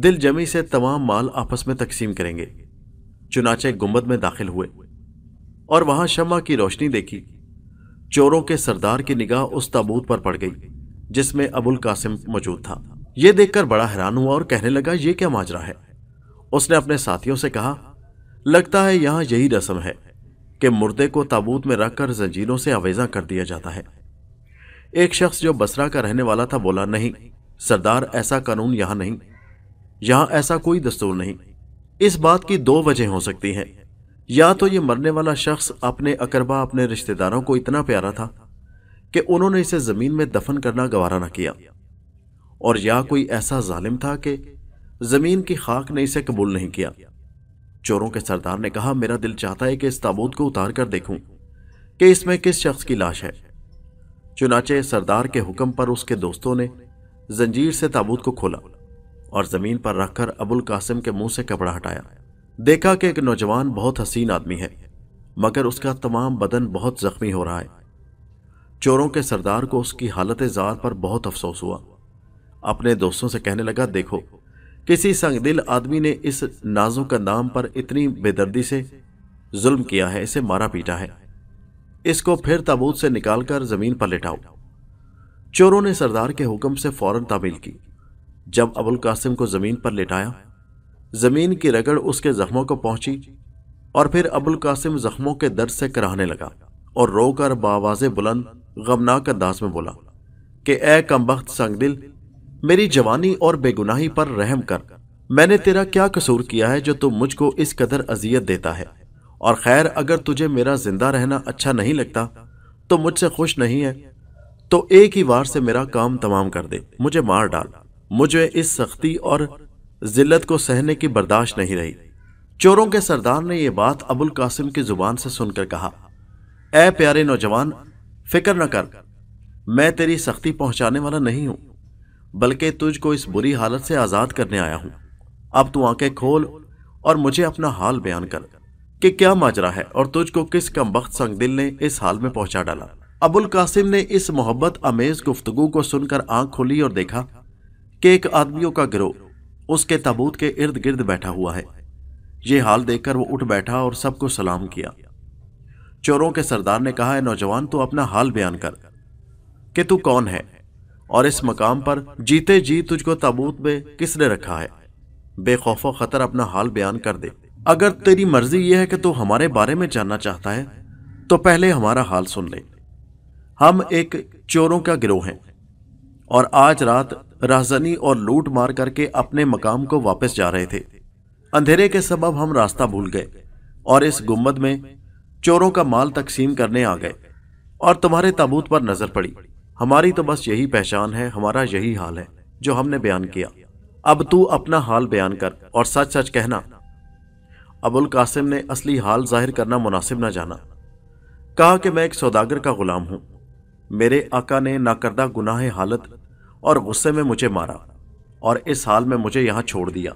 [SPEAKER 1] दिल जमी से तमाम माल आपस में तकसीम करेंगे चुनाचे गुंबद में दाखिल हुए और वहां शमा की रोशनी देखी चोरों के सरदार की निगाह उस ताबूत पर पड़ गई जिसमें अबुल कासिम मौजूद था यह देखकर बड़ा हैरान हुआ और कहने लगा यह क्या माजरा है उसने अपने साथियों से कहा लगता है यहां यही रस्म है कि मुर्दे को ताबूत में रखकर जंजीरों से आवेजा कर दिया जाता है एक शख्स जो बसरा का रहने वाला था बोला नहीं सरदार ऐसा कानून यहां नहीं यहां ऐसा कोई दस्तूर नहीं इस बात की दो वजह हो सकती हैं या तो ये मरने वाला शख्स अपने अकरबा अपने रिश्तेदारों को इतना प्यारा था कि उन्होंने इसे ज़मीन में दफन करना गवारा ना किया और या कोई ऐसा जालिम था कि जमीन की खाक ने इसे कबूल नहीं किया चोरों के सरदार ने कहा मेरा दिल चाहता है कि इस ताबूत को उतार कर देखूं कि इसमें किस शख्स की लाश है चुनाचे सरदार के हुक्म पर उसके दोस्तों ने जंजीर से ताबूत को खोला और जमीन पर रखकर अबुल कासिम के मुंह से कपड़ा हटाया देखा कि एक नौजवान बहुत हसीन आदमी है मगर उसका तमाम बदन बहुत जख्मी हो रहा है चोरों के सरदार को उसकी हालत जार पर बहुत अफसोस हुआ अपने दोस्तों से कहने लगा देखो किसी संगदिल आदमी ने इस नाजों का नाम पर इतनी बेदर्दी से जुल्म किया है इसे मारा पीटा है इसको फिर ताबूत से निकालकर जमीन पर लेटाओ चोरों ने सरदार के हुक्म से फौरन तामील की जब अबुल कासिम को जमीन पर लेटाया जमीन की रगड़ उसके जख्मों को पहुंची और फिर अबुल कासिम जख्मों के दर्द से कराहने लगा और रोकर बावाज़े बुलंद गमनाक अंदाज में बोला कि ए वक्त संगदिल मेरी जवानी और बेगुनाही पर रहम कर मैंने तेरा क्या कसूर किया है जो तुम मुझको इस कदर अजियत देता है और खैर अगर तुझे मेरा जिंदा रहना अच्छा नहीं लगता तो मुझसे खुश नहीं है तो एक ही वार से मेरा काम तमाम कर दे मुझे मार डाल मुझे इस सख्ती और जिल्लत को सहने की बर्दाश्त नहीं रही चोरों के सरदार ने यह बात अबुल कासिम की जुबान से सुनकर कहा ए प्यारे नौजवान फिक्र न कर मैं तेरी सख्ती पहुंचाने वाला नहीं हूं बल्कि तुझको इस बुरी हालत से आज़ाद करने आया हूँ अब तू आंखें खोल और मुझे अपना हाल बयान कर कि क्या माजरा है और तुझको किस कम वक्त संगदिल ने इस हाल में पहुंचा डाला अबुल कासिम ने इस मोहब्बत अमेज गुफ्तगु को सुनकर आंख खोली और देखा कि एक आदमियों का गिरोह उसके तबूत के इर्द गिर्द बैठा हुआ है ये हाल देखकर वो उठ बैठा और सबको सलाम किया चोरों के सरदार ने कहा नौजवान तू अपना हाल बयान कर कि तू कौन है और इस मकाम पर जीते जी तुझको ताबूत में किसने रखा है बेखौफो खतर अपना हाल बयान कर दे अगर तेरी मर्जी यह है कि तू हमारे बारे में जानना चाहता है तो पहले हमारा हाल सुन ले हम एक चोरों का गिरोह हैं और आज रात राजनी और लूट मार करके अपने मकाम को वापस जा रहे थे अंधेरे के सबब हम रास्ता भूल गए और इस गुम्बद में चोरों का माल तकसीम करने आ गए और तुम्हारे ताबूत पर नजर पड़ी हमारी तो बस यही पहचान है हमारा यही हाल है जो हमने बयान किया अब तू अपना हाल बयान कर और सच सच कहना अबुल कासिम ने असली हाल जाहिर करना मुनासिब ना जाना कहा कि मैं एक सौदागर का गुलाम हूं मेरे आका ने नाकर्दा गुनाह हालत और गुस्से में मुझे मारा और इस हाल में मुझे यहाँ छोड़ दिया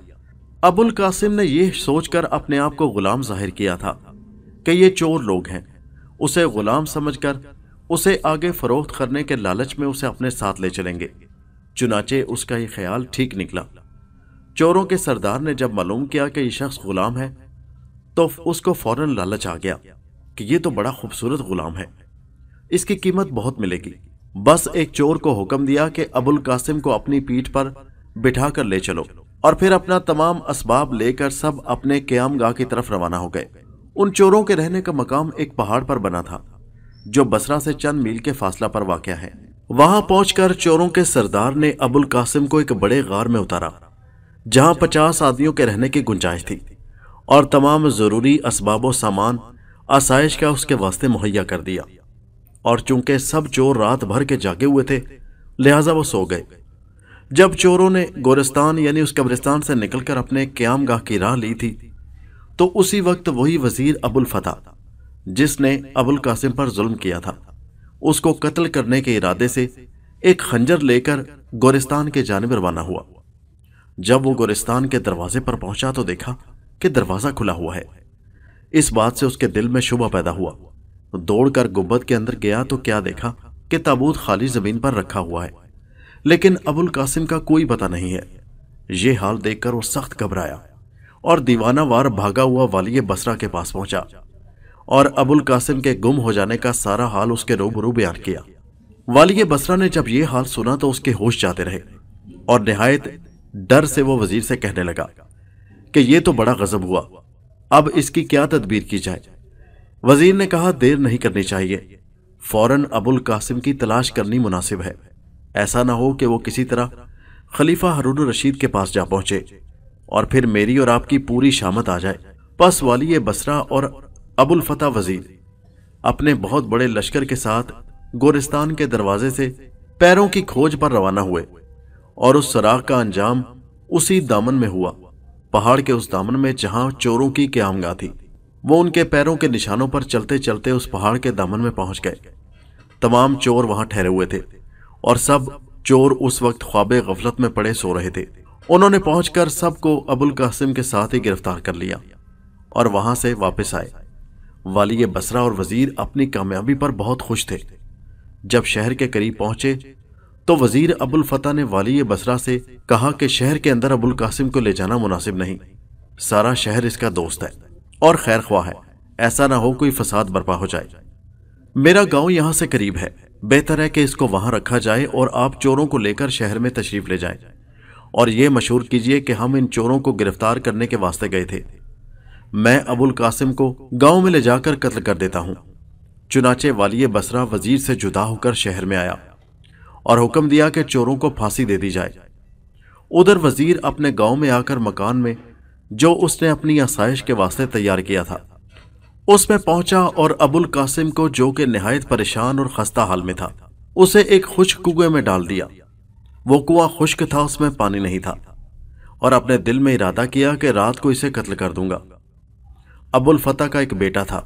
[SPEAKER 1] अबुल कासिम ने यह सोचकर अपने आप को गुलाम जाहिर किया था कि ये चोर लोग हैं उसे गुलाम समझकर उसे आगे फरोख्त करने के लालच में उसे अपने साथ ले चलेंगे चुनाचे उसका ये ख्याल ठीक निकला चोरों के सरदार ने जब मालूम किया कि यह शख्स गुलाम है तो उसको फौरन लालच आ गया कि यह तो बड़ा खूबसूरत गुलाम है इसकी कीमत बहुत मिलेगी बस एक चोर को हुक्म दिया कि अबुल कासिम को अपनी पीठ पर बिठा कर ले चलो और फिर अपना तमाम असबाब लेकर सब अपने क्याम गाह की तरफ रवाना हो गए उन चोरों के रहने का मकाम एक पहाड़ पर बना था जो बसरा से चंद मील के फासला पर वाक़ है वहां पहुंचकर चोरों के सरदार ने अबुल कासिम को एक बड़े गार में उतारा जहां पचास आदमियों के रहने की गुंजाइश थी और तमाम ज़रूरी इसबाब सामान आसाइश का उसके वास्ते मुहैया कर दिया और चूंकि सब चोर रात भर के जागे हुए थे लिहाजा वो सो गए जब चोरों ने गोरिस्तान यानी उस कब्रिस्तान से निकलकर अपने क्याम गाह की राह ली थी तो उसी वक्त वही वजीर अबुल फतह जिसने अबुल कासिम पर जुल्म किया था उसको कत्ल करने के इरादे से एक खंजर लेकर गोरिस्तान के जानब रवाना हुआ जब वो गोरिस्तान के दरवाजे पर पहुंचा तो देखा कि दरवाजा खुला हुआ है इस बात से उसके दिल में शुबा पैदा हुआ दौड़कर गुब्बत के अंदर गया तो क्या देखा कि ताबूत खाली जमीन पर रखा हुआ है लेकिन अबुल कासिम का कोई पता नहीं है ये हाल देखकर वो सख्त घबराया और दीवाना वार भागा हुआ वाली बसरा के पास पहुंचा और अबुल कासिम के गुम हो जाने का सारा हाल उसके रूबरू बयान किया वाली बसरा ने जब यह हाल सुना तो उसके होश जाते रहे और नहायत डर से वो वजीर से कहने लगा कि यह तो बड़ा गजब हुआ अब इसकी क्या तदबीर की जाए वजीर ने कहा देर नहीं करनी चाहिए फौरन अबुल कासिम की तलाश करनी मुनासिब है ऐसा ना हो कि वो किसी तरह खलीफा हरून रशीद के पास जा पहुंचे और फिर मेरी और आपकी पूरी शामत आ जाए पस वाली बसरा और अबुल फतेह वजीर अपने बहुत बड़े लश्कर के साथ गोरिस्तान के दरवाजे से पैरों की खोज पर रवाना हुए और उस सराख का अंजाम उसी दामन में हुआ पहाड़ के उस दामन में जहां चोरों की क्यामगा थी वो उनके पैरों के निशानों पर चलते चलते उस पहाड़ के दामन में पहुंच गए तमाम चोर वहां ठहरे हुए थे और सब चोर उस वक्त ख्वाब गफलत में पड़े सो रहे थे उन्होंने पहुंचकर सबको अबुल कासिम के साथ ही गिरफ्तार कर लिया और वहां से वापस आए वाली बसरा और वजीर अपनी कामयाबी पर बहुत खुश थे जब शहर के करीब पहुंचे तो वजीर अबुल फतेह ने वाली बसरा से कहा कि शहर के अंदर अबुल कासिम को ले जाना मुनासिब नहीं सारा शहर इसका दोस्त है और खैर ख्वाह है ऐसा ना हो कोई फसाद बर्पा हो जाए मेरा गांव यहाँ से करीब है बेहतर है कि इसको वहां रखा जाए और आप चोरों को लेकर शहर में तशरीफ ले जाए और ये मशहूर कीजिए कि हम इन चोरों को गिरफ्तार करने के वास्ते गए थे मैं अबुल कासिम को गांव में ले जाकर कत्ल कर देता हूँ चुनाचे वाली बसरा वजीर से जुदा होकर शहर में आया और हुक्म दिया कि चोरों को फांसी दे दी जाए उधर वजीर अपने गांव में आकर मकान में जो उसने अपनी आसाइश के वास्ते तैयार किया था उसमें पहुंचा और अबुल कासिम को जो कि नहायत परेशान और खस्ता हाल में था उसे एक खुश्क कुएं में डाल दिया वो कुआं खुश्क था उसमें पानी नहीं था और अपने दिल में इरादा किया कि रात को इसे कत्ल कर दूंगा अबुल फतेह का एक बेटा था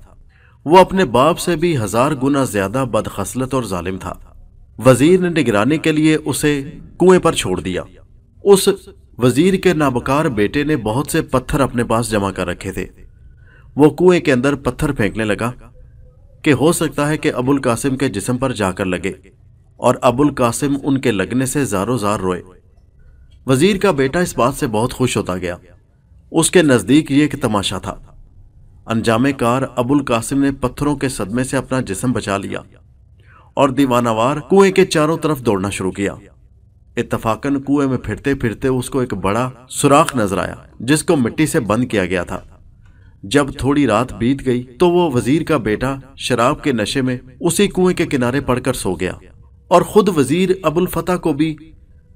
[SPEAKER 1] वो अपने बाप से भी हजार गुना ज्यादा बदखसलत और जालिम था वजीर ने निगरानी के लिए उसे कुएं पर छोड़ दिया उस वजीर के नाबकार बेटे ने बहुत से पत्थर अपने पास जमा कर रखे थे वो कुएं के अंदर पत्थर फेंकने लगा कि हो सकता है कि अबुल कासिम के जिसम पर जाकर लगे और अबुल कासिम उनके लगने से जारो जार रोए वजीर का बेटा इस बात से बहुत खुश होता गया उसके नज़दीक ये एक तमाशा था अनजामे कार अबुल कासिम ने पत्थरों के सदमे से अपना जिसम बचा लिया और दीवानावार कुएं के चारों तरफ दौड़ना शुरू किया इतफाकन कुएं में फिरते फिरते उसको एक बड़ा सुराख नजर आया जिसको मिट्टी से बंद किया गया था जब थोड़ी रात बीत गई तो वो वजीर का बेटा शराब के नशे में उसी कुएं के किनारे पड़कर सो गया और खुद वजीर अबुल फतेह को भी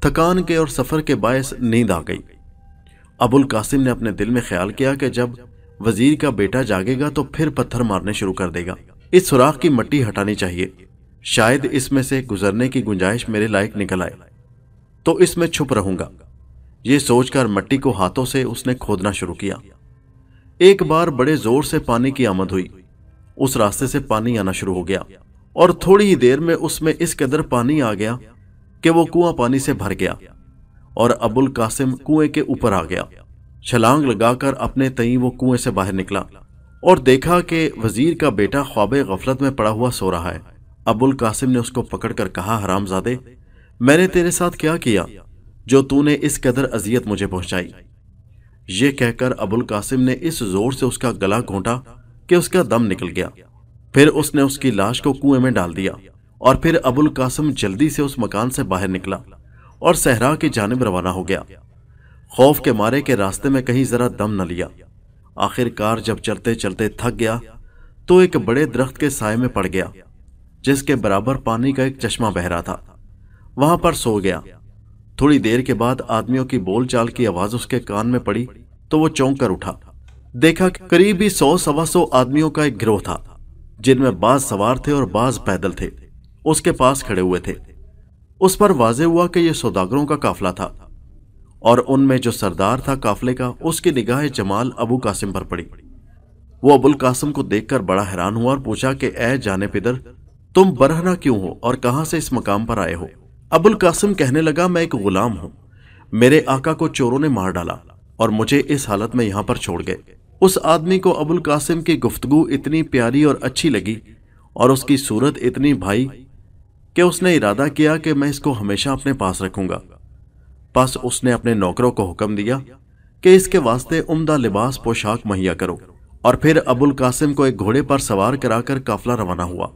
[SPEAKER 1] थकान के और सफर के बायस नींद आ गई अबुल कासिम ने अपने दिल में ख्याल किया कि जब वजीर का बेटा जागेगा तो फिर पत्थर मारने शुरू कर देगा इस सुराख की मट्टी हटानी चाहिए शायद इसमें से गुजरने की गुंजाइश मेरे लायक निकल आए तो इसमें छुप रहूंगा ये सोचकर मट्टी को हाथों से उसने खोदना शुरू किया एक बार बड़े जोर से पानी की आमद हुई उस रास्ते से पानी आना शुरू हो गया और थोड़ी ही देर में उसमें इस कदर पानी आ गया कि वो कुआं पानी से भर गया और अबुल कासिम कुएं के ऊपर आ गया छलांग लगाकर अपने तई वो कुएं से बाहर निकला और देखा कि वजीर का बेटा ख्वाब गफलत में पड़ा हुआ सो रहा है अबुल कासिम ने उसको पकड़कर कहा हरामजादे मैंने तेरे साथ क्या किया जो तूने इस कदर अजियत मुझे पहुंचाई ये कहकर अबुल कासिम ने इस जोर से उसका गला घोंटा कि उसका दम निकल गया फिर उसने उसकी लाश को कुएं में डाल दिया और फिर अबुल कासिम जल्दी से उस मकान से बाहर निकला और सहरा की जानब रवाना हो गया खौफ के मारे के रास्ते में कहीं ज़रा दम न लिया आखिरकार जब चलते चलते थक गया तो एक बड़े दरख्त के साय में पड़ गया जिसके बराबर पानी का एक चश्मा बह रहा था वहां पर सो गया थोड़ी देर के बाद आदमियों की बोलचाल की आवाज उसके कान में पड़ी तो वो चौंक कर उठा देखा करीब ही सौ सवा सौ आदमियों का एक गिरोह था जिनमें बाज सवार थे और बाज पैदल थे उसके पास खड़े हुए थे उस पर वाजे हुआ कि यह सौदागरों का काफिला था और उनमें जो सरदार था काफले का उसकी निगाह जमाल अबू कासिम पर पड़ी वो अबुल कासिम को देखकर बड़ा हैरान हुआ और पूछा कि ए जाने पिदर तुम बरहना क्यों हो और कहां से इस मकाम पर आए हो अबुल कासिम कहने लगा मैं एक गुलाम हूं मेरे आका को चोरों ने मार डाला और मुझे इस हालत में यहां पर छोड़ गए उस आदमी को अबुल कासिम की गुफ्तगु इतनी प्यारी और अच्छी लगी और उसकी सूरत इतनी भाई कि उसने इरादा किया कि मैं इसको हमेशा अपने पास रखूंगा बस उसने अपने नौकरों को हुक्म दिया कि इसके वास्ते उम्दा लिबास पोशाक मुहैया करो और फिर अबुल कासिम को एक घोड़े पर सवार कराकर काफिला रवाना हुआ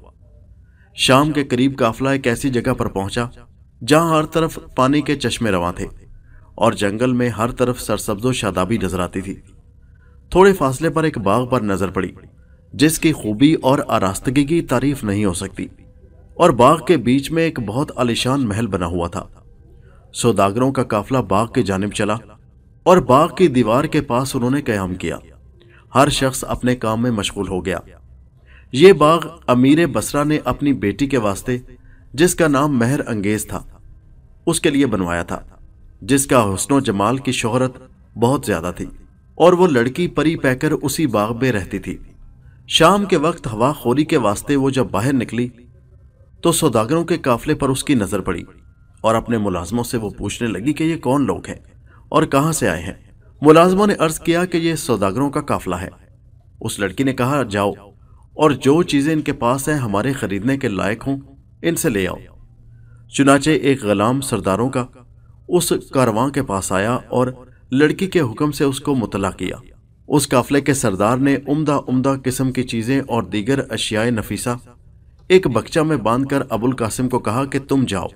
[SPEAKER 1] शाम के करीब काफिला एक ऐसी जगह पर पहुंचा जहां हर तरफ पानी के चश्मे रवा थे और जंगल में हर तरफ सरसब्जो शादाबी नजर आती थी थोड़े फासले पर एक बाग पर नजर पड़ी जिसकी खूबी और आरास्तगी की तारीफ नहीं हो सकती और बाग के बीच में एक बहुत आलिशान महल बना हुआ था सौदागरों का काफिला बाग के जानब चला और बाग की दीवार के पास उन्होंने क्याम किया हर शख्स अपने काम में मशगूल हो गया ये बाग अमीर बसरा ने अपनी बेटी के वास्ते जिसका नाम महर अंगेज था उसके लिए बनवाया था जिसका हुसनो जमाल की शोहरत बहुत ज़्यादा थी और वो लड़की परी पैकर उसी बाग में रहती थी शाम के वक्त हवा खोरी के वास्ते वो जब बाहर निकली तो सौदागरों के काफले पर उसकी नज़र पड़ी और अपने मुलाजमों से वो पूछने लगी कि ये कौन लोग हैं और कहाँ से आए हैं मुलाजमों ने अर्ज किया कि ये सौदागरों का काफिला है उस लड़की ने कहा जाओ और जो चीज़ें इनके पास हैं हमारे खरीदने के लायक हों इनसे ले आओ चुनाचे एक गुलाम सरदारों का उस कारवां के पास आया और लड़की के हुक्म से उसको मुतला किया उस काफले के सरदार ने उम्दा उम्दा किस्म की चीज़ें और दीगर अशियाए नफीसा एक बक्चा में बांधकर अबुल कासिम को कहा कि तुम जाओ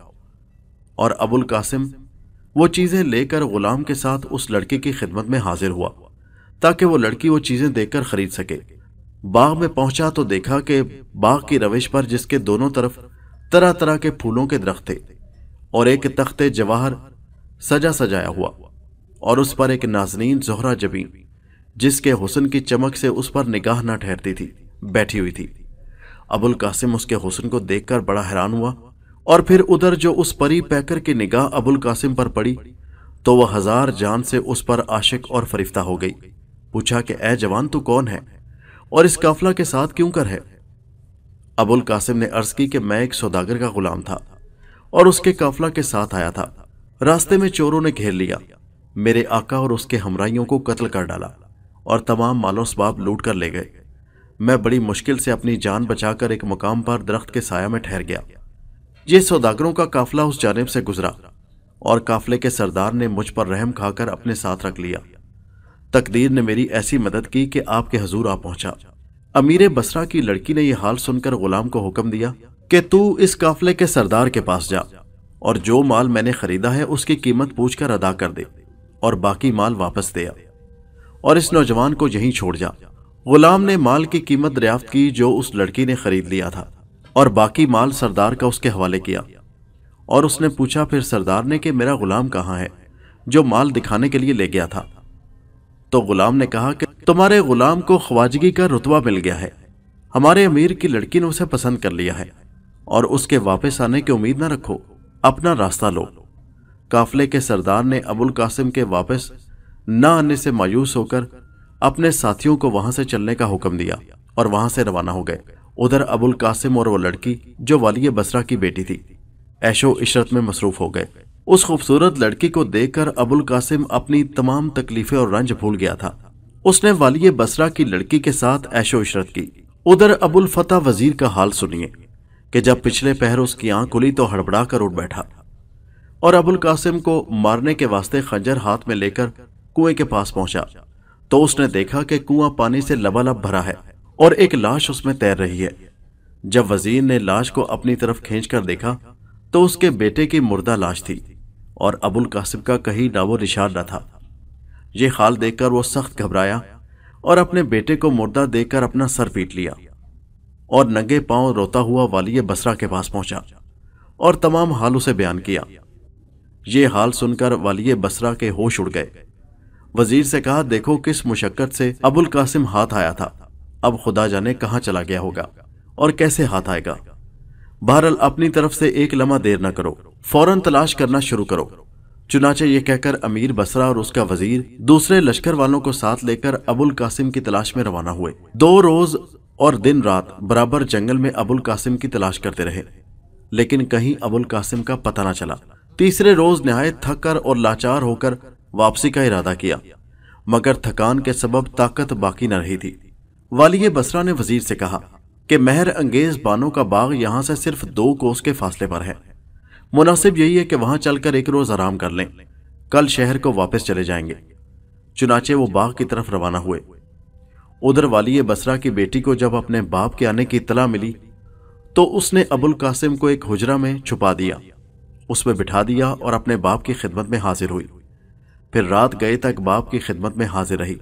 [SPEAKER 1] और अबुल कासिम वो चीज़ें लेकर ग़ुलाम के साथ उस लड़के की खिदमत में हाजिर हुआ ताकि वो लड़की वो चीज़ें देखकर ख़रीद सके बाग में पहुंचा तो देखा कि बाग की रविश पर जिसके दोनों तरफ तरह तरह के फूलों के दरख्त थे और एक तख्ते जवाहर सजा सजाया हुआ और उस पर एक नाजनीन जोहरा जबीन जिसके हुसन की चमक से उस पर निगाह न ठहरती थी बैठी हुई थी अबुल कासिम उसके हुसन को देखकर बड़ा हैरान हुआ और फिर उधर जो उस परी पैकर की निगाह अबुल कासिम पर पड़ी तो वह हजार जान से उस पर आशिक और फरिफ्ता हो गई पूछा कि ए जवान तू कौन है और इस काफला के साथ क्यों कर है अबुल कासिम ने अर्ज की कि मैं एक सौदागर का गुलाम था और उसके काफला के साथ आया था रास्ते में चोरों ने घेर लिया मेरे आका और उसके हमराइयों को कत्ल कर डाला और तमाम मालो सबाब लूट कर ले गए मैं बड़ी मुश्किल से अपनी जान बचाकर एक मुकाम पर दरख्त के साया में ठहर गया ये सौदागरों का काफिला उस जानब से गुजरा और काफले के सरदार ने मुझ पर रहम खाकर अपने साथ रख लिया तकदीर ने मेरी ऐसी मदद की कि आपके हजूर आ पहुंचा अमीर बसरा की लड़की ने यह हाल सुनकर गुलाम को हुक्म दिया कि तू इस काफले के सरदार के पास जा और जो माल मैंने खरीदा है उसकी कीमत पूछकर अदा कर दे और बाकी माल वापस दे और इस नौजवान को यहीं छोड़ जा गुलाम ने माल की कीमत दरियाफ्त की जो उस लड़की ने खरीद लिया था और बाकी माल सरदार का उसके हवाले किया और उसने पूछा फिर सरदार ने कि मेरा गुलाम कहाँ है जो माल दिखाने के लिए ले गया था तो गुलाम ने कहा कि तुम्हारे गुलाम को ख्वाजगी का रुतबा मिल गया है हमारे अमीर की लड़की ने उसे पसंद कर लिया है और उसके वापस आने की उम्मीद ना रखो अपना रास्ता लो काफले के सरदार ने अबुल कासिम के वापस न आने से मायूस होकर अपने साथियों को वहां से चलने का हुक्म दिया और वहां से रवाना हो गए उधर अबुल कासिम और वो लड़की जो वाली बसरा की बेटी थी ऐशो इशरत में मसरूफ हो गए उस खूबसूरत लड़की को देखकर अबुल कासिम अपनी तमाम तकलीफें और रंज भूल गया था उसने वाली बसरा की लड़की के साथ ऐशो इशरत की उधर अबुल फतेह वजीर का हाल सुनिए कि जब पिछले पहर उसकी आंख खुली तो हड़बड़ा कर उठ बैठा और अबुल कासिम को मारने के वास्ते खंजर हाथ में लेकर कुएं के पास पहुंचा तो उसने देखा कि कुआं पानी से लबालब भरा है और एक लाश उसमें तैर रही है जब वजीर ने लाश को अपनी तरफ कर देखा तो उसके बेटे की मुर्दा लाश थी और अबुल कासिम का कहीं नावो निशान न था ये हाल देखकर वो सख्त घबराया और अपने बेटे को मुर्दा देकर अपना सर पीट लिया और नंगे पांव रोता हुआ वाली बसरा के पास पहुंचा और तमाम हाल उसे बयान किया ये हाल सुनकर वाली बसरा के होश उड़ गए वजीर से कहा देखो किस मुशक्कत से अबुल कासिम हाथ आया था अब खुदा जाने कहाँ चला गया होगा और कैसे हाथ आएगा बहरल अपनी तरफ से एक लम्हा देर न करो फौरन तलाश करना शुरू करो चुनाचे ये कहकर अमीर बसरा और उसका वजीर दूसरे लश्कर वालों को साथ लेकर अबुल कासिम की तलाश में रवाना हुए दो रोज और दिन रात बराबर जंगल में अबुल कासिम की तलाश करते रहे लेकिन कहीं अबुल कासिम का पता न चला तीसरे रोज नहाय थक कर और लाचार होकर वापसी का इरादा किया मगर थकान के सबब ताकत बाकी न रही थी वाली बसरा ने वजीर से कहा कि महर अंगेज बानों का बाग यहां से सिर्फ दो कोस के फासले पर है मुनासिब यही है कि वहां चलकर एक रोज़ आराम कर लें कल शहर को वापस चले जाएंगे चुनाचे वो बाग की तरफ रवाना हुए उधर वाली बसरा की बेटी को जब अपने बाप के आने की इतला मिली तो उसने अबुल कासिम को एक हुजरा में छुपा दिया उसमें बिठा दिया और अपने बाप की खिदमत में हाजिर हुई फिर रात गए तक बाप की खिदमत में हाजिर रही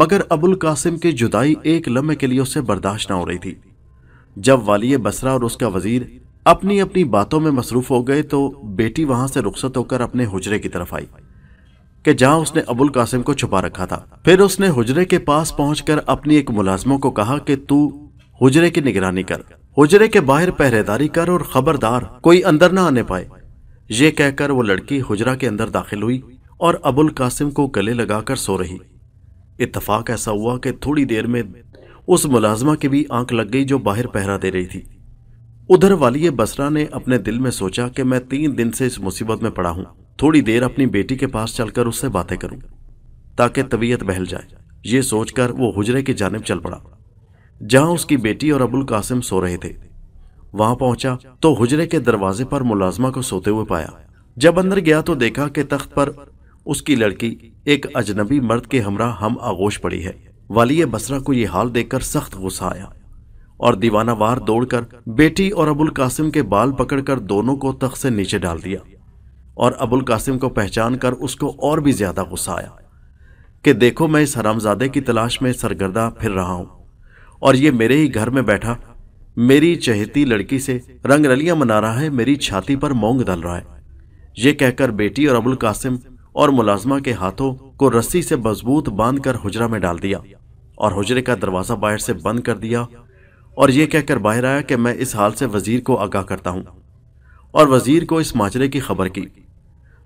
[SPEAKER 1] मगर अबुल कासिम की जुदाई एक लम्हे के लिए उसे बर्दाश्त ना हो रही थी जब वाली बसरा और उसका वजीर अपनी अपनी बातों में मसरूफ हो गए तो बेटी वहां से रुखसत होकर अपने हुजरे की तरफ आई कि जहां उसने अबुल कासिम को छुपा रखा था फिर उसने हुजरे के पास पहुंचकर अपनी एक मुलाजमों को कहा कि तू हुजरे की निगरानी कर हुजरे के बाहर पहरेदारी कर और खबरदार कोई अंदर ना आने पाए ये कहकर वो लड़की हुजरा के अंदर दाखिल हुई और अबुल कासिम को गले लगाकर सो रही इतफाक ऐसा हुआ कि थोड़ी देर में उस मुलाजमा की भी आंख लग गई जो बाहर पहरा दे रही थी उधर वाली बसरा ने अपने दिल में सोचा कि मैं तीन दिन से इस मुसीबत में पड़ा हूं थोड़ी देर अपनी बेटी के पास चलकर उससे बातें करूं ताकि तबीयत बहल जाए ये सोचकर वो हुजरे की जानब चल पड़ा जहां उसकी बेटी और अबुल कासिम सो रहे थे वहां पहुंचा तो हुजरे के दरवाजे पर मुलाजमा को सोते हुए पाया जब अंदर गया तो देखा कि तख्त पर उसकी लड़की एक अजनबी मर्द के हमरा हम आगोश पड़ी है वाली बसरा को यह हाल देखकर सख्त गुस्सा आया और दीवानावार दौड़कर बेटी और अबुल कासिम के बाल पकड़कर दोनों को तख से नीचे डाल दिया और अबुल कासिम को पहचान कर उसको और भी ज्यादा गुस्सा आया कि देखो मैं इस हरामजादे की तलाश में सरगर्दा फिर रहा हूं और ये मेरे ही घर में बैठा मेरी चहेती लड़की से रंगरलियां मना रहा है मेरी छाती पर मोंग डल रहा है ये कहकर बेटी और अबुल कासिम और मुलाजमा के हाथों को रस्सी से मजबूत बांध कर हुजरा में डाल दिया और हुजरे का दरवाज़ा बाहर से बंद कर दिया और ये कहकर बाहर आया कि मैं इस हाल से वज़ीर को आगाह करता हूँ और वज़ीर को इस माजरे की खबर की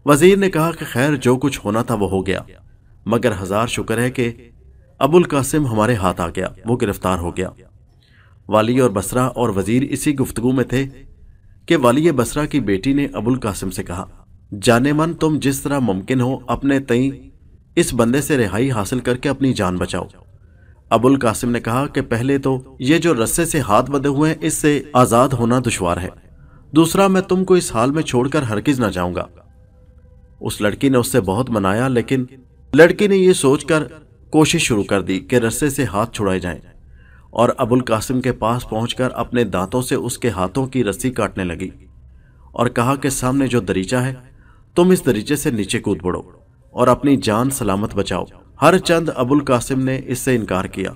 [SPEAKER 1] वज़ीर ने कहा कि खैर जो कुछ होना था वो हो गया मगर हज़ार शुक्र है कि अबुल कासिम हमारे हाथ आ गया वो गिरफ्तार हो गया वाली और बसरा और वज़ीर इसी गुफ्तगु में थे कि वाली बसरा की बेटी ने अबुल कासिम से कहा जाने मन तुम जिस तरह मुमकिन हो अपने तई इस बंदे से रिहाई हासिल करके अपनी जान बचाओ अबुल कासिम ने कहा कि पहले तो ये जो रस्से से हाथ बंधे हुए हैं इससे आज़ाद होना दुशवार है दूसरा मैं तुमको इस हाल में छोड़कर हरकिज ना जाऊंगा उस लड़की ने उससे बहुत मनाया लेकिन लड़की ने यह सोचकर कोशिश शुरू कर दी कि रस्से से हाथ छुड़ाए जाएं और अबुल कासिम के पास पहुंचकर अपने दांतों से उसके हाथों की रस्सी काटने लगी और कहा कि सामने जो दरीचा है तुम इस दरीचे से नीचे कूद पड़ो और अपनी जान सलामत बचाओ हर चंद अबुल कासिम ने इससे इनकार किया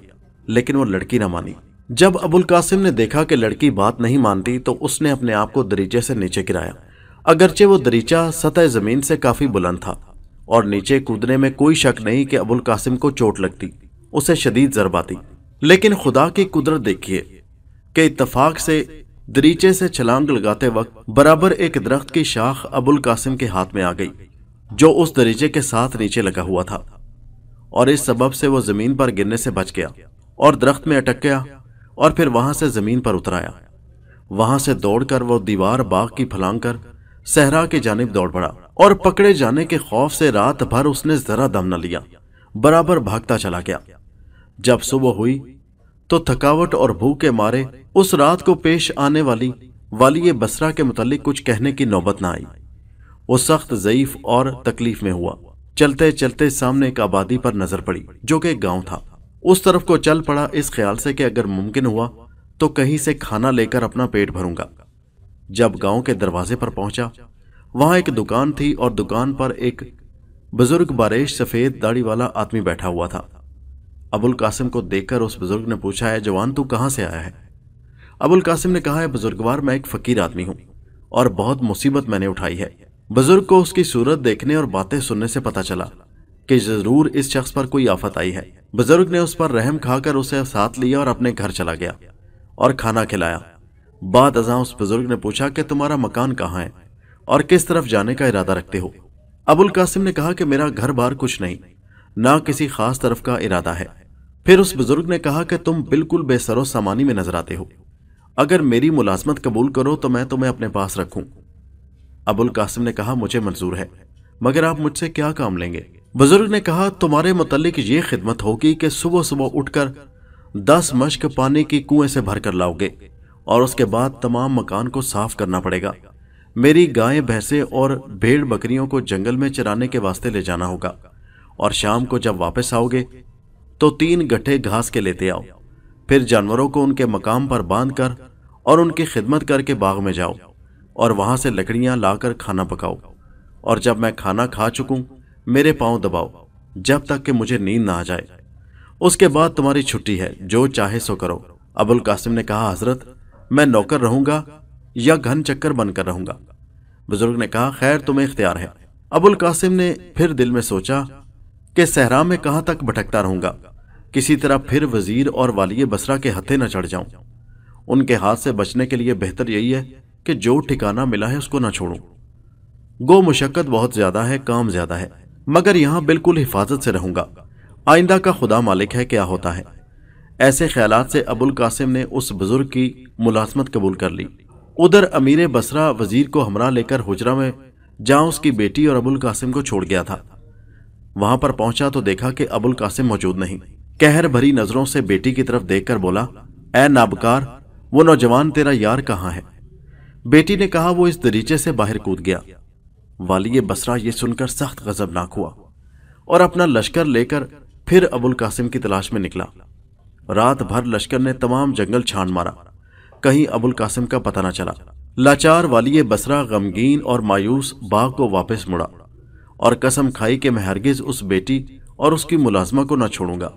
[SPEAKER 1] लेकिन वो लड़की ना मानी जब अबुल कासिम ने देखा कि लड़की बात नहीं मानती तो उसने अपने आप को दरीचे से नीचे गिराया अगरचे वो दरीचा सतह जमीन से काफी बुलंद था और नीचे कूदने में कोई शक नहीं कि अबुल कासिम को चोट लगती उसे शदीद जरबाती लेकिन खुदा की कुदरत देखिए कि इतफाक से दरीचे से छलांग लगाते वक्त बराबर एक दरख्त की शाख अबुल कासिम के हाथ में आ गई जो उस दरीचे के साथ नीचे लगा हुआ था और इस सबब से वो जमीन पर गिरने से बच गया और दरख्त में अटक गया और फिर वहां से जमीन पर उतर आया वहां से दौड़कर वो दीवार बाग की फलांग कर सहरा की जानब दौड़ पड़ा और पकड़े जाने के खौफ से रात भर उसने जरा दम न लिया बराबर भागता चला गया जब सुबह हुई तो थकावट और भूख के मारे उस रात को पेश आने वाली वाली बसरा के मुतालिक कुछ कहने की नौबत ना आई वो सख्त ज़यीफ और तकलीफ में हुआ चलते चलते सामने एक आबादी पर नजर पड़ी जो कि एक गांव था उस तरफ को चल पड़ा इस ख्याल से कि अगर मुमकिन हुआ तो कहीं से खाना लेकर अपना पेट भरूंगा जब गांव के दरवाजे पर पहुंचा वहां एक दुकान थी और दुकान पर एक बुजुर्ग बारिश सफेद दाढ़ी वाला आदमी बैठा हुआ था अबुल कासिम को देखकर उस बुज़ुर्ग ने पूछा है जवान तू कहां से आया है अबुल कासिम ने कहा है बुज़ुर्गवार मैं एक फ़कीर आदमी हूँ और बहुत मुसीबत मैंने उठाई है बुज़ुर्ग को उसकी सूरत देखने और बातें सुनने से पता चला कि ज़रूर इस शख्स पर कोई आफत आई है बुज़ुर्ग ने उस पर रहम खाकर उसे साथ लिया और अपने घर चला गया और खाना खिलाया बाद अजा उस बुज़ुर्ग ने पूछा कि तुम्हारा मकान कहाँ है और किस तरफ जाने का इरादा रखते हो अबुल कासिम ने कहा कि मेरा घर बार कुछ नहीं ना किसी खास तरफ का इरादा है फिर उस बुजुर्ग ने कहा कि तुम बिल्कुल बेसरो सामानी में नजर आते हो अगर मेरी मुलाजमत कबूल करो तो मैं तुम्हें अपने पास रखूं अबुल कासिम ने कहा मुझे मंजूर है मगर आप मुझसे क्या काम लेंगे बुजुर्ग ने कहा तुम्हारे मुतलिक ये खिदमत होगी कि सुबह सुबह उठकर दस मश्क पानी की कुएं से भरकर लाओगे और उसके बाद तमाम मकान को साफ करना पड़ेगा मेरी गायें भैंसे और भेड़ बकरियों को जंगल में चराने के वास्ते ले जाना होगा और शाम को जब वापस आओगे तो तीन गट्ठे घास के लेते आओ फिर जानवरों को उनके मकाम पर बांध कर और उनकी खिदमत करके बाग में जाओ और वहां से लकड़ियां लाकर खाना पकाओ और जब मैं खाना खा चुकूं मेरे पांव दबाओ जब तक कि मुझे नींद ना आ जाए उसके बाद तुम्हारी छुट्टी है जो चाहे सो करो अबुल कासिम ने कहा हजरत मैं नौकर रहूंगा या घन चक्कर बनकर रहूंगा बुजुर्ग ने कहा खैर तुम्हें इख्तियार है अबुल कासिम ने फिर दिल में सोचा कि सहरा में कहां तक भटकता रहूंगा किसी तरह फिर वजीर और वालिय बसरा के हथे न चढ़ जाऊं उनके हाथ से बचने के लिए बेहतर यही है कि जो ठिकाना मिला है उसको ना छोड़ू गो मुशक्क़त बहुत ज़्यादा है काम ज़्यादा है मगर यहाँ बिल्कुल हिफाजत से रहूंगा आइंदा का खुदा मालिक है क्या होता है ऐसे ख्याल से अबुल कासिम ने उस बुज़ुर्ग की मुलाजमत कबूल कर ली उधर अमीर बसरा वजीर को हमरा लेकर हुजरा में जहां उसकी बेटी और अबुल कासिम को छोड़ गया था वहां पर पहुंचा तो देखा कि अबुल कासिम मौजूद नहीं कहर भरी नजरों से बेटी की तरफ देखकर बोला ए नाबकार वो नौजवान तेरा यार कहाँ है बेटी ने कहा वो इस दरीचे से बाहर कूद गया वाली बसरा ये सुनकर सख्त गजबनाक हुआ और अपना लश्कर लेकर फिर अबुल कासिम की तलाश में निकला रात भर लश्कर ने तमाम जंगल छान मारा कहीं अबुल कासिम का पता न चला लाचार वाली बसरा गमगीन और मायूस बाग को वापस मुड़ा और कसम खाई कि मैं हरगिज़ उस बेटी और उसकी मुलाजमा को न छोड़ूंगा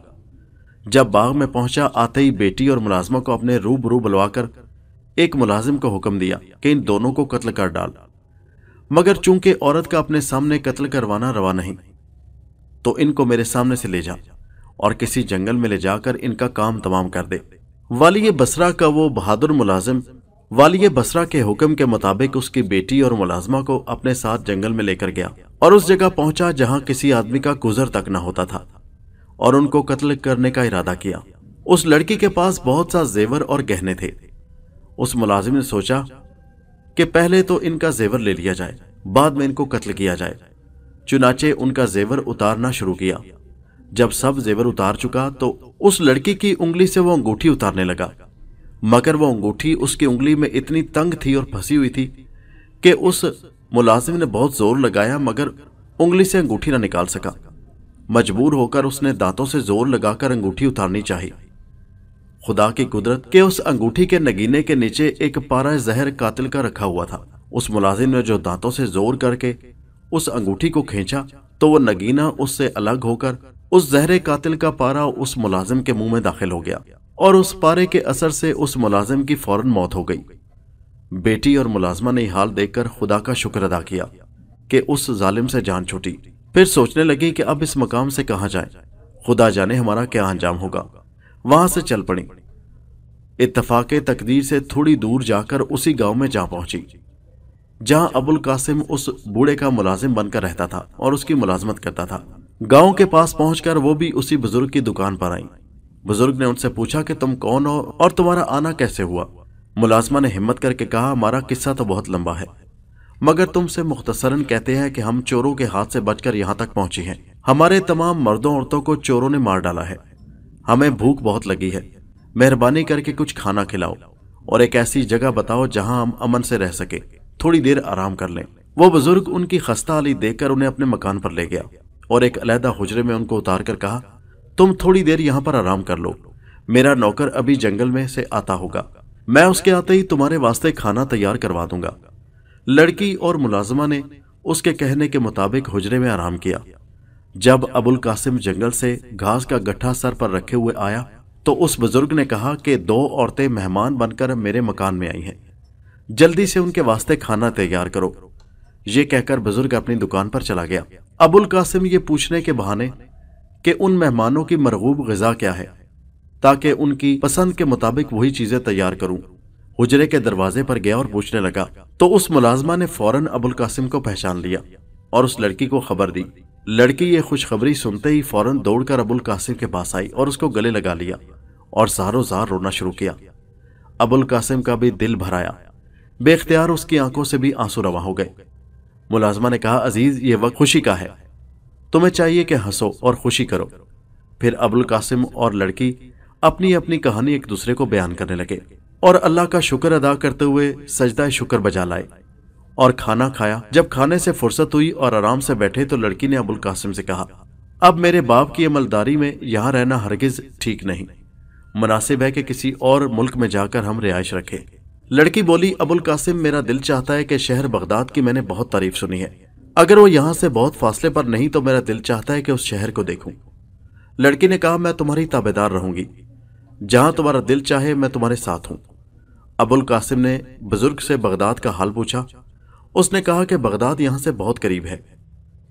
[SPEAKER 1] जब बाग में पहुंचा आते ही बेटी और मुलाजमा को अपने रूब रू बुलवाकर एक मुलाजिम को हुक्म दिया कि इन दोनों को कत्ल कर डाल मगर चूंकि औरत का अपने सामने कत्ल करवाना रवा नहीं तो इनको मेरे सामने से ले जा और किसी जंगल में ले जाकर इनका काम तमाम कर दे वाली बसरा का वो बहादुर मुलाजिम वाली बसरा के हुक्म के मुताबिक उसकी बेटी और मुलाजमा को अपने साथ जंगल में लेकर गया और उस जगह पहुंचा जहां किसी आदमी का गुजर तक न होता था और उनको कत्ल करने का इरादा किया उस लड़की के पास बहुत सा जेवर और गहने थे उस मुलाजिम ने सोचा कि पहले तो इनका जेवर ले लिया जाए बाद में इनको कत्ल किया जाए चुनाचे उनका जेवर उतारना शुरू किया जब सब जेवर उतार चुका तो उस लड़की की उंगली से वो अंगूठी उतारने लगा मगर वो अंगूठी उसकी उंगली में इतनी तंग थी और फंसी हुई थी कि उस मुलाजिम ने बहुत जोर लगाया मगर उंगली से अंगूठी ना निकाल सका मजबूर होकर उसने दांतों से जोर लगाकर अंगूठी उतारनी चाहिए खुदा की कुदरत के उस अंगूठी के नगीने के नीचे एक पारा जहर कातिल का रखा हुआ था उस मुलाजिम ने जो दांतों से जोर करके उस अंगूठी को खींचा तो वो नगीना उससे अलग होकर उस जहरे कातिल का पारा उस मुलाजिम के मुंह में दाखिल हो गया और उस पारे के असर से उस मुलाजिम की फौरन मौत हो गई बेटी और मुलाजमा ने हाल देखकर खुदा का शुक्र अदा किया कि उस जालिम से जान छुटी फिर सोचने लगी कि अब इस मकाम से कहा जाए खुदा जाने हमारा क्या अंजाम होगा वहां से चल पड़ी इतफाक तकदीर से थोड़ी दूर जाकर उसी गांव में जा पहुंची जहां अबुल कासिम उस बूढ़े का मुलाजिम बनकर रहता था और उसकी मुलाजमत करता था गांव के पास पहुंचकर वो भी उसी बुजुर्ग की दुकान पर आई बुजुर्ग ने उनसे पूछा कि तुम कौन हो और तुम्हारा आना कैसे हुआ मुलाजमा ने हिम्मत करके कहा हमारा किस्सा तो बहुत लंबा है मगर तुमसे मुख्तसरन कहते हैं कि हम चोरों के हाथ से बचकर यहाँ तक पहुंची हैं हमारे तमाम मर्दों औरतों को चोरों ने मार डाला है हमें भूख बहुत लगी है मेहरबानी करके कुछ खाना खिलाओ और एक ऐसी जगह बताओ जहां हम अमन से रह सके थोड़ी देर आराम कर लें वो बुजुर्ग उनकी खस्ता अली देखकर उन्हें अपने मकान पर ले गया और एक अलहदा हुजरे में उनको उतार कर कहा तुम थोड़ी देर यहाँ पर आराम कर लो मेरा नौकर अभी जंगल में से आता होगा मैं उसके आते ही तुम्हारे वास्ते खाना तैयार करवा दूंगा लड़की और मुलाजमा ने उसके कहने के मुताबिक हुजरे में आराम किया जब अबुल कासिम जंगल से घास का गठा सर पर रखे हुए आया तो उस बुजुर्ग ने कहा कि दो औरतें मेहमान बनकर मेरे मकान में आई हैं जल्दी से उनके वास्ते खाना तैयार करो ये कहकर बुजुर्ग अपनी दुकान पर चला गया अबुल कासिम ये पूछने के बहाने कि उन मेहमानों की मरगूब गज़ा क्या है ताकि उनकी पसंद के मुताबिक वही चीज़ें तैयार करूं। हुजरे के दरवाजे पर गया और पूछने लगा तो उस मुलाजमा ने फौरन अबुल कासिम को पहचान लिया और उस लड़की को खबर दी लड़की ये खुशखबरी सुनते ही फौरन दौड़कर अबुल कासिम के पास आई और उसको गले लगा लिया और सारो जार रोना शुरू किया अबुल कासिम का भी दिल भराया बेख्तियार उसकी आंखों से भी आंसू रवा हो गए मुलाजमा ने कहा अजीज ये वक्त खुशी का है तुम्हें चाहिए कि हंसो और खुशी करो फिर अबुल कासिम और लड़की अपनी अपनी कहानी एक दूसरे को बयान करने लगे और अल्लाह का शुक्र अदा करते हुए सजदा शुक्र बजा लाए और खाना खाया जब खाने से फुर्सत हुई और आराम से बैठे तो लड़की ने अबुल कासिम से कहा अब मेरे बाप की अमलदारी में यहाँ रहना हरगिज ठीक नहीं मुनासिब है कि किसी और मुल्क में जाकर हम रिहाइश रखें लड़की बोली अबुल कासिम मेरा दिल चाहता है कि शहर बगदाद की मैंने बहुत तारीफ सुनी है अगर वो यहां से बहुत फासले पर नहीं तो मेरा दिल चाहता है कि उस शहर को देखूं लड़की ने कहा मैं तुम्हारी ताबेदार रहूंगी जहां तुम्हारा दिल चाहे मैं तुम्हारे साथ हूं अबुल कासिम ने बुजुर्ग से बगदाद का हाल पूछा उसने कहा कि बगदाद यहां से बहुत करीब है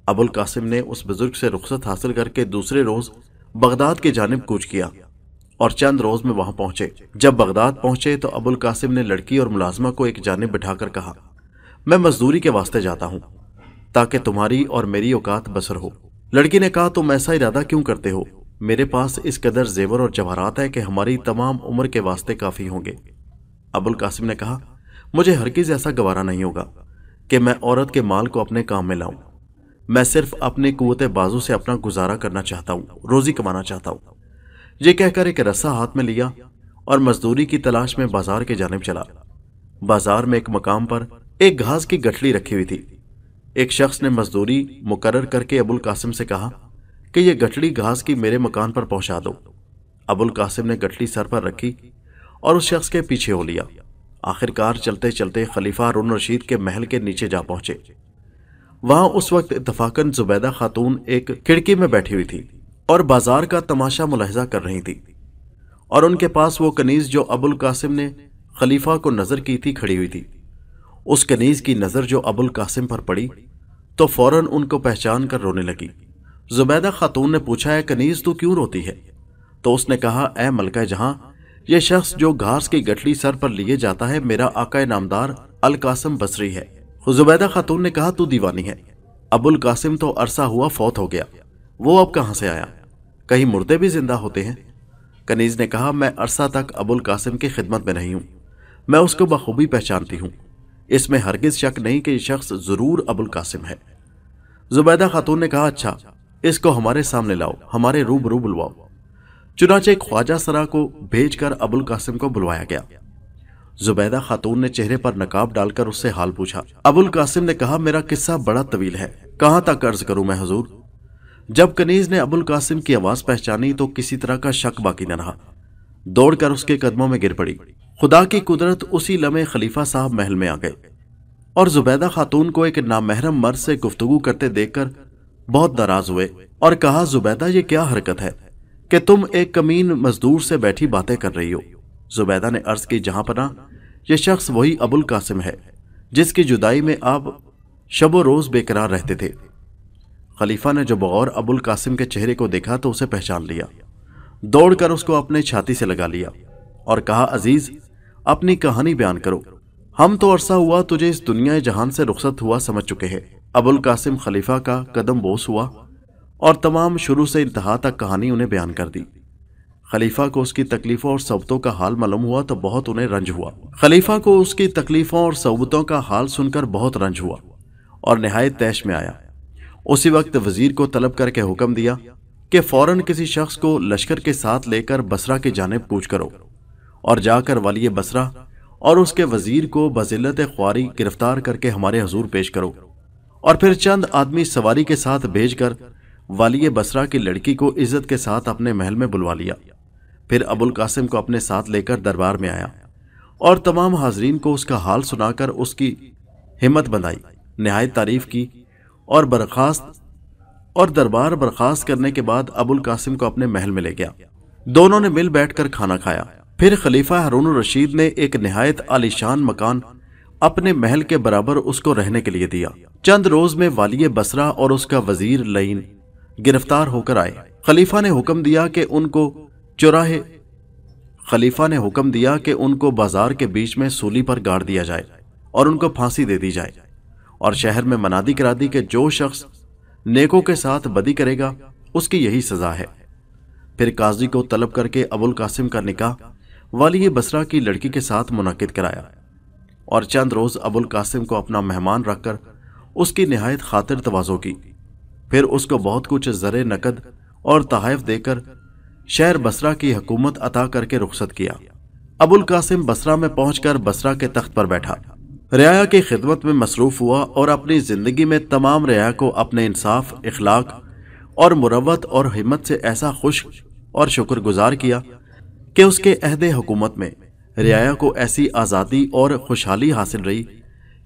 [SPEAKER 1] अबुल कासिम ने उस बुजुर्ग से रुख्सत हासिल करके दूसरे रोज बगदाद की जानब कूच किया और चंद रोज में वहां पहुंचे जब बगदाद पहुंचे तो अबुल कासिम ने लड़की और मुलाजमा को एक जानब बिठाकर कहा मैं मजदूरी के वास्ते जाता हूं ताकि तुम्हारी और मेरी औकात बसर हो लड़की ने कहा तुम ऐसा इरादा क्यों करते हो मेरे पास इस कदर जेवर और जवाहरात है कि हमारी तमाम उम्र के वास्ते काफ़ी होंगे अबुल कासिम ने कहा मुझे हरगिज़ ऐसा गवारा नहीं होगा कि मैं औरत के माल को अपने काम में लाऊं। मैं सिर्फ अपने कुत बाजू से अपना गुजारा करना चाहता हूँ रोज़ी कमाना चाहता हूँ ये कहकर एक रस्सा हाथ में लिया और मजदूरी की तलाश में बाजार के जानब चला बाजार में एक मकाम पर एक घास की गठली रखी हुई थी एक शख्स ने मजदूरी मुकर करके अबुल कासिम से कहा कि यह गठड़ी घास की मेरे मकान पर पहुंचा दो अबुल कासिम ने गठड़ी सर पर रखी और उस शख्स के पीछे हो लिया आखिरकार चलते चलते खलीफा हारून रशीद के महल के नीचे जा पहुंचे वहां उस वक्त इतफाकन जुबैदा खातून एक खिड़की में बैठी हुई थी और बाजार का तमाशा मुलाहजा कर रही थी और उनके पास वो कनीज जो अबुल कासिम ने खलीफा को नजर की थी खड़ी हुई थी उस कनीज की नज़र जो अबुल कासिम पर पड़ी तो फौरन उनको पहचान कर रोने लगी जुबैदा खातून ने पूछा है कनीज तू क्यों रोती है तो उसने कहा ए मलका जहां यह शख्स जो घास की गठली सर पर लिए जाता है मेरा आका नामदार अल कासिम बसरी है जुबैदा खातून ने कहा तू दीवानी है अबुल कासिम तो अरसा हुआ फौत हो गया वो अब कहाँ से आया कहीं मुर्दे भी जिंदा होते हैं कनीज ने कहा मैं अरसा तक अबुल कासिम की खिदमत में नहीं हूँ मैं उसको बखूबी पहचानती हूँ इसमें हरगिज शक नहीं कि यह शख्स ज़रूर अबुल कासिम है जुबैदा खातून ने कहा अच्छा इसको हमारे सामने लाओ हमारे रूबरू बुलवाओ चुनाचे ख्वाजा सरा को भेजकर अबुल कासिम को बुलवाया गया जुबैदा खातून ने चेहरे पर नकाब डालकर उससे हाल पूछा अबुल कासिम ने कहा मेरा किस्सा बड़ा तवील है कहां तक अर्ज करूं मैं हजूर जब कनीज ने अबुल कासिम की आवाज पहचानी तो किसी तरह का शक बाकी न रहा दौड़कर उसके कदमों में गिर पड़ी खुदा की कुदरत उसी लम्हे खलीफा साहब महल में आ गए और जुबैदा खातून को एक नामहरम मर्द से गुफ्तगु करते देखकर बहुत नाराज हुए और कहा जुबैदा ये क्या हरकत है कि तुम एक कमीन मजदूर से बैठी बातें कर रही हो जुबैदा ने अर्ज की जहां पर यह शख्स वही अबुल कासिम है जिसकी जुदाई में आप शबो रोज बेकरार रहते थे खलीफा ने जब और अबुल कासिम के चेहरे को देखा तो उसे पहचान लिया दौड़कर उसको अपने छाती से लगा लिया और कहा अजीज अपनी कहानी बयान करो हम तो अरसा हुआ तुझे इस दुनिया जहान से रुखसत हुआ समझ चुके हैं अबुल कासिम खलीफा का कदम बोस हुआ और तमाम शुरू से इंतहा तक कहानी उन्हें बयान कर दी खलीफा को उसकी तकलीफ़ों और सबतों का हाल मालूम हुआ तो बहुत उन्हें रंज हुआ खलीफा को उसकी तकलीफ़ों और सबूतों का हाल सुनकर बहुत रंज हुआ और नहायत तैश में आया उसी वक्त वजीर को तलब करके हुक्म दिया कि फौरन किसी शख्स को लश्कर के साथ लेकर बसरा के जानब पूछ करो और जाकर वाली बसरा और उसके वज़ीर को बजिलत ख्वारी गिरफ़्तार करके हमारे हजूर पेश करो और फिर चंद आदमी सवारी के साथ भेज कर वाली बसरा की लड़की को इज़्ज़त के साथ अपने महल में बुलवा लिया फिर अबुल कासिम को अपने साथ लेकर दरबार में आया और तमाम हाजरीन को उसका हाल सुनाकर उसकी हिम्मत बनाई नहायत तारीफ की और बर्खास्त और दरबार बर्खास्त करने के बाद अबुल कासिम को अपने महल में ले गया दोनों ने मिल बैठकर खाना खाया फिर खलीफा हरून रशीद ने एक नहायत आलिशान मकान अपने महल के बराबर उसको रहने के लिए दिया चंद रोज में वाली बसरा और उसका वजीर लईन गिरफ्तार होकर आए खलीफा ने हुक्म दिया कि उनको चुराहे खलीफा ने हुक्म दिया कि उनको बाजार के बीच में सूली पर गाड़ दिया जाए और उनको फांसी दे दी जाए और शहर में मनादी करा दी कि जो शख्स नेकों के साथ बदी करेगा उसकी यही सज़ा है फिर काजी को तलब करके अबुल कासिम का निकाह वाली बसरा की लड़की के साथ मुनद कराया और चंद रोज़ अबुल कासिम को अपना मेहमान रखकर उसकी नहायत खातिर तोज़ो की फिर उसको बहुत कुछ ज़र नकद और तहफ़ देकर शहर बसरा की हकूमत अता करके रुख्सत किया अबुल कासिम बसरा में पहुंचकर बसरा के तख्त पर बैठा रया की खिदमत में मसरूफ़ हुआ और अपनी ज़िंदगी में तमाम रया को अपने इंसाफ अखलाक और मुरवत और हिम्मत से ऐसा खुश और गुज़ार किया कि उसके अहद हुकूमत में रियाया को ऐसी आज़ादी और खुशहाली हासिल रही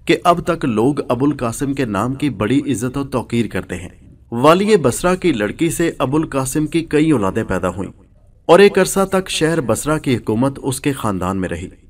[SPEAKER 1] कि अब तक लोग अबुल कासिम के नाम की बड़ी इज्जत और तोकीर करते हैं वाली बसरा की लड़की से अबुल कासिम की कई औलादें पैदा हुईं और एक अरसा तक शहर बसरा की हुकूमत उसके ख़ानदान में रही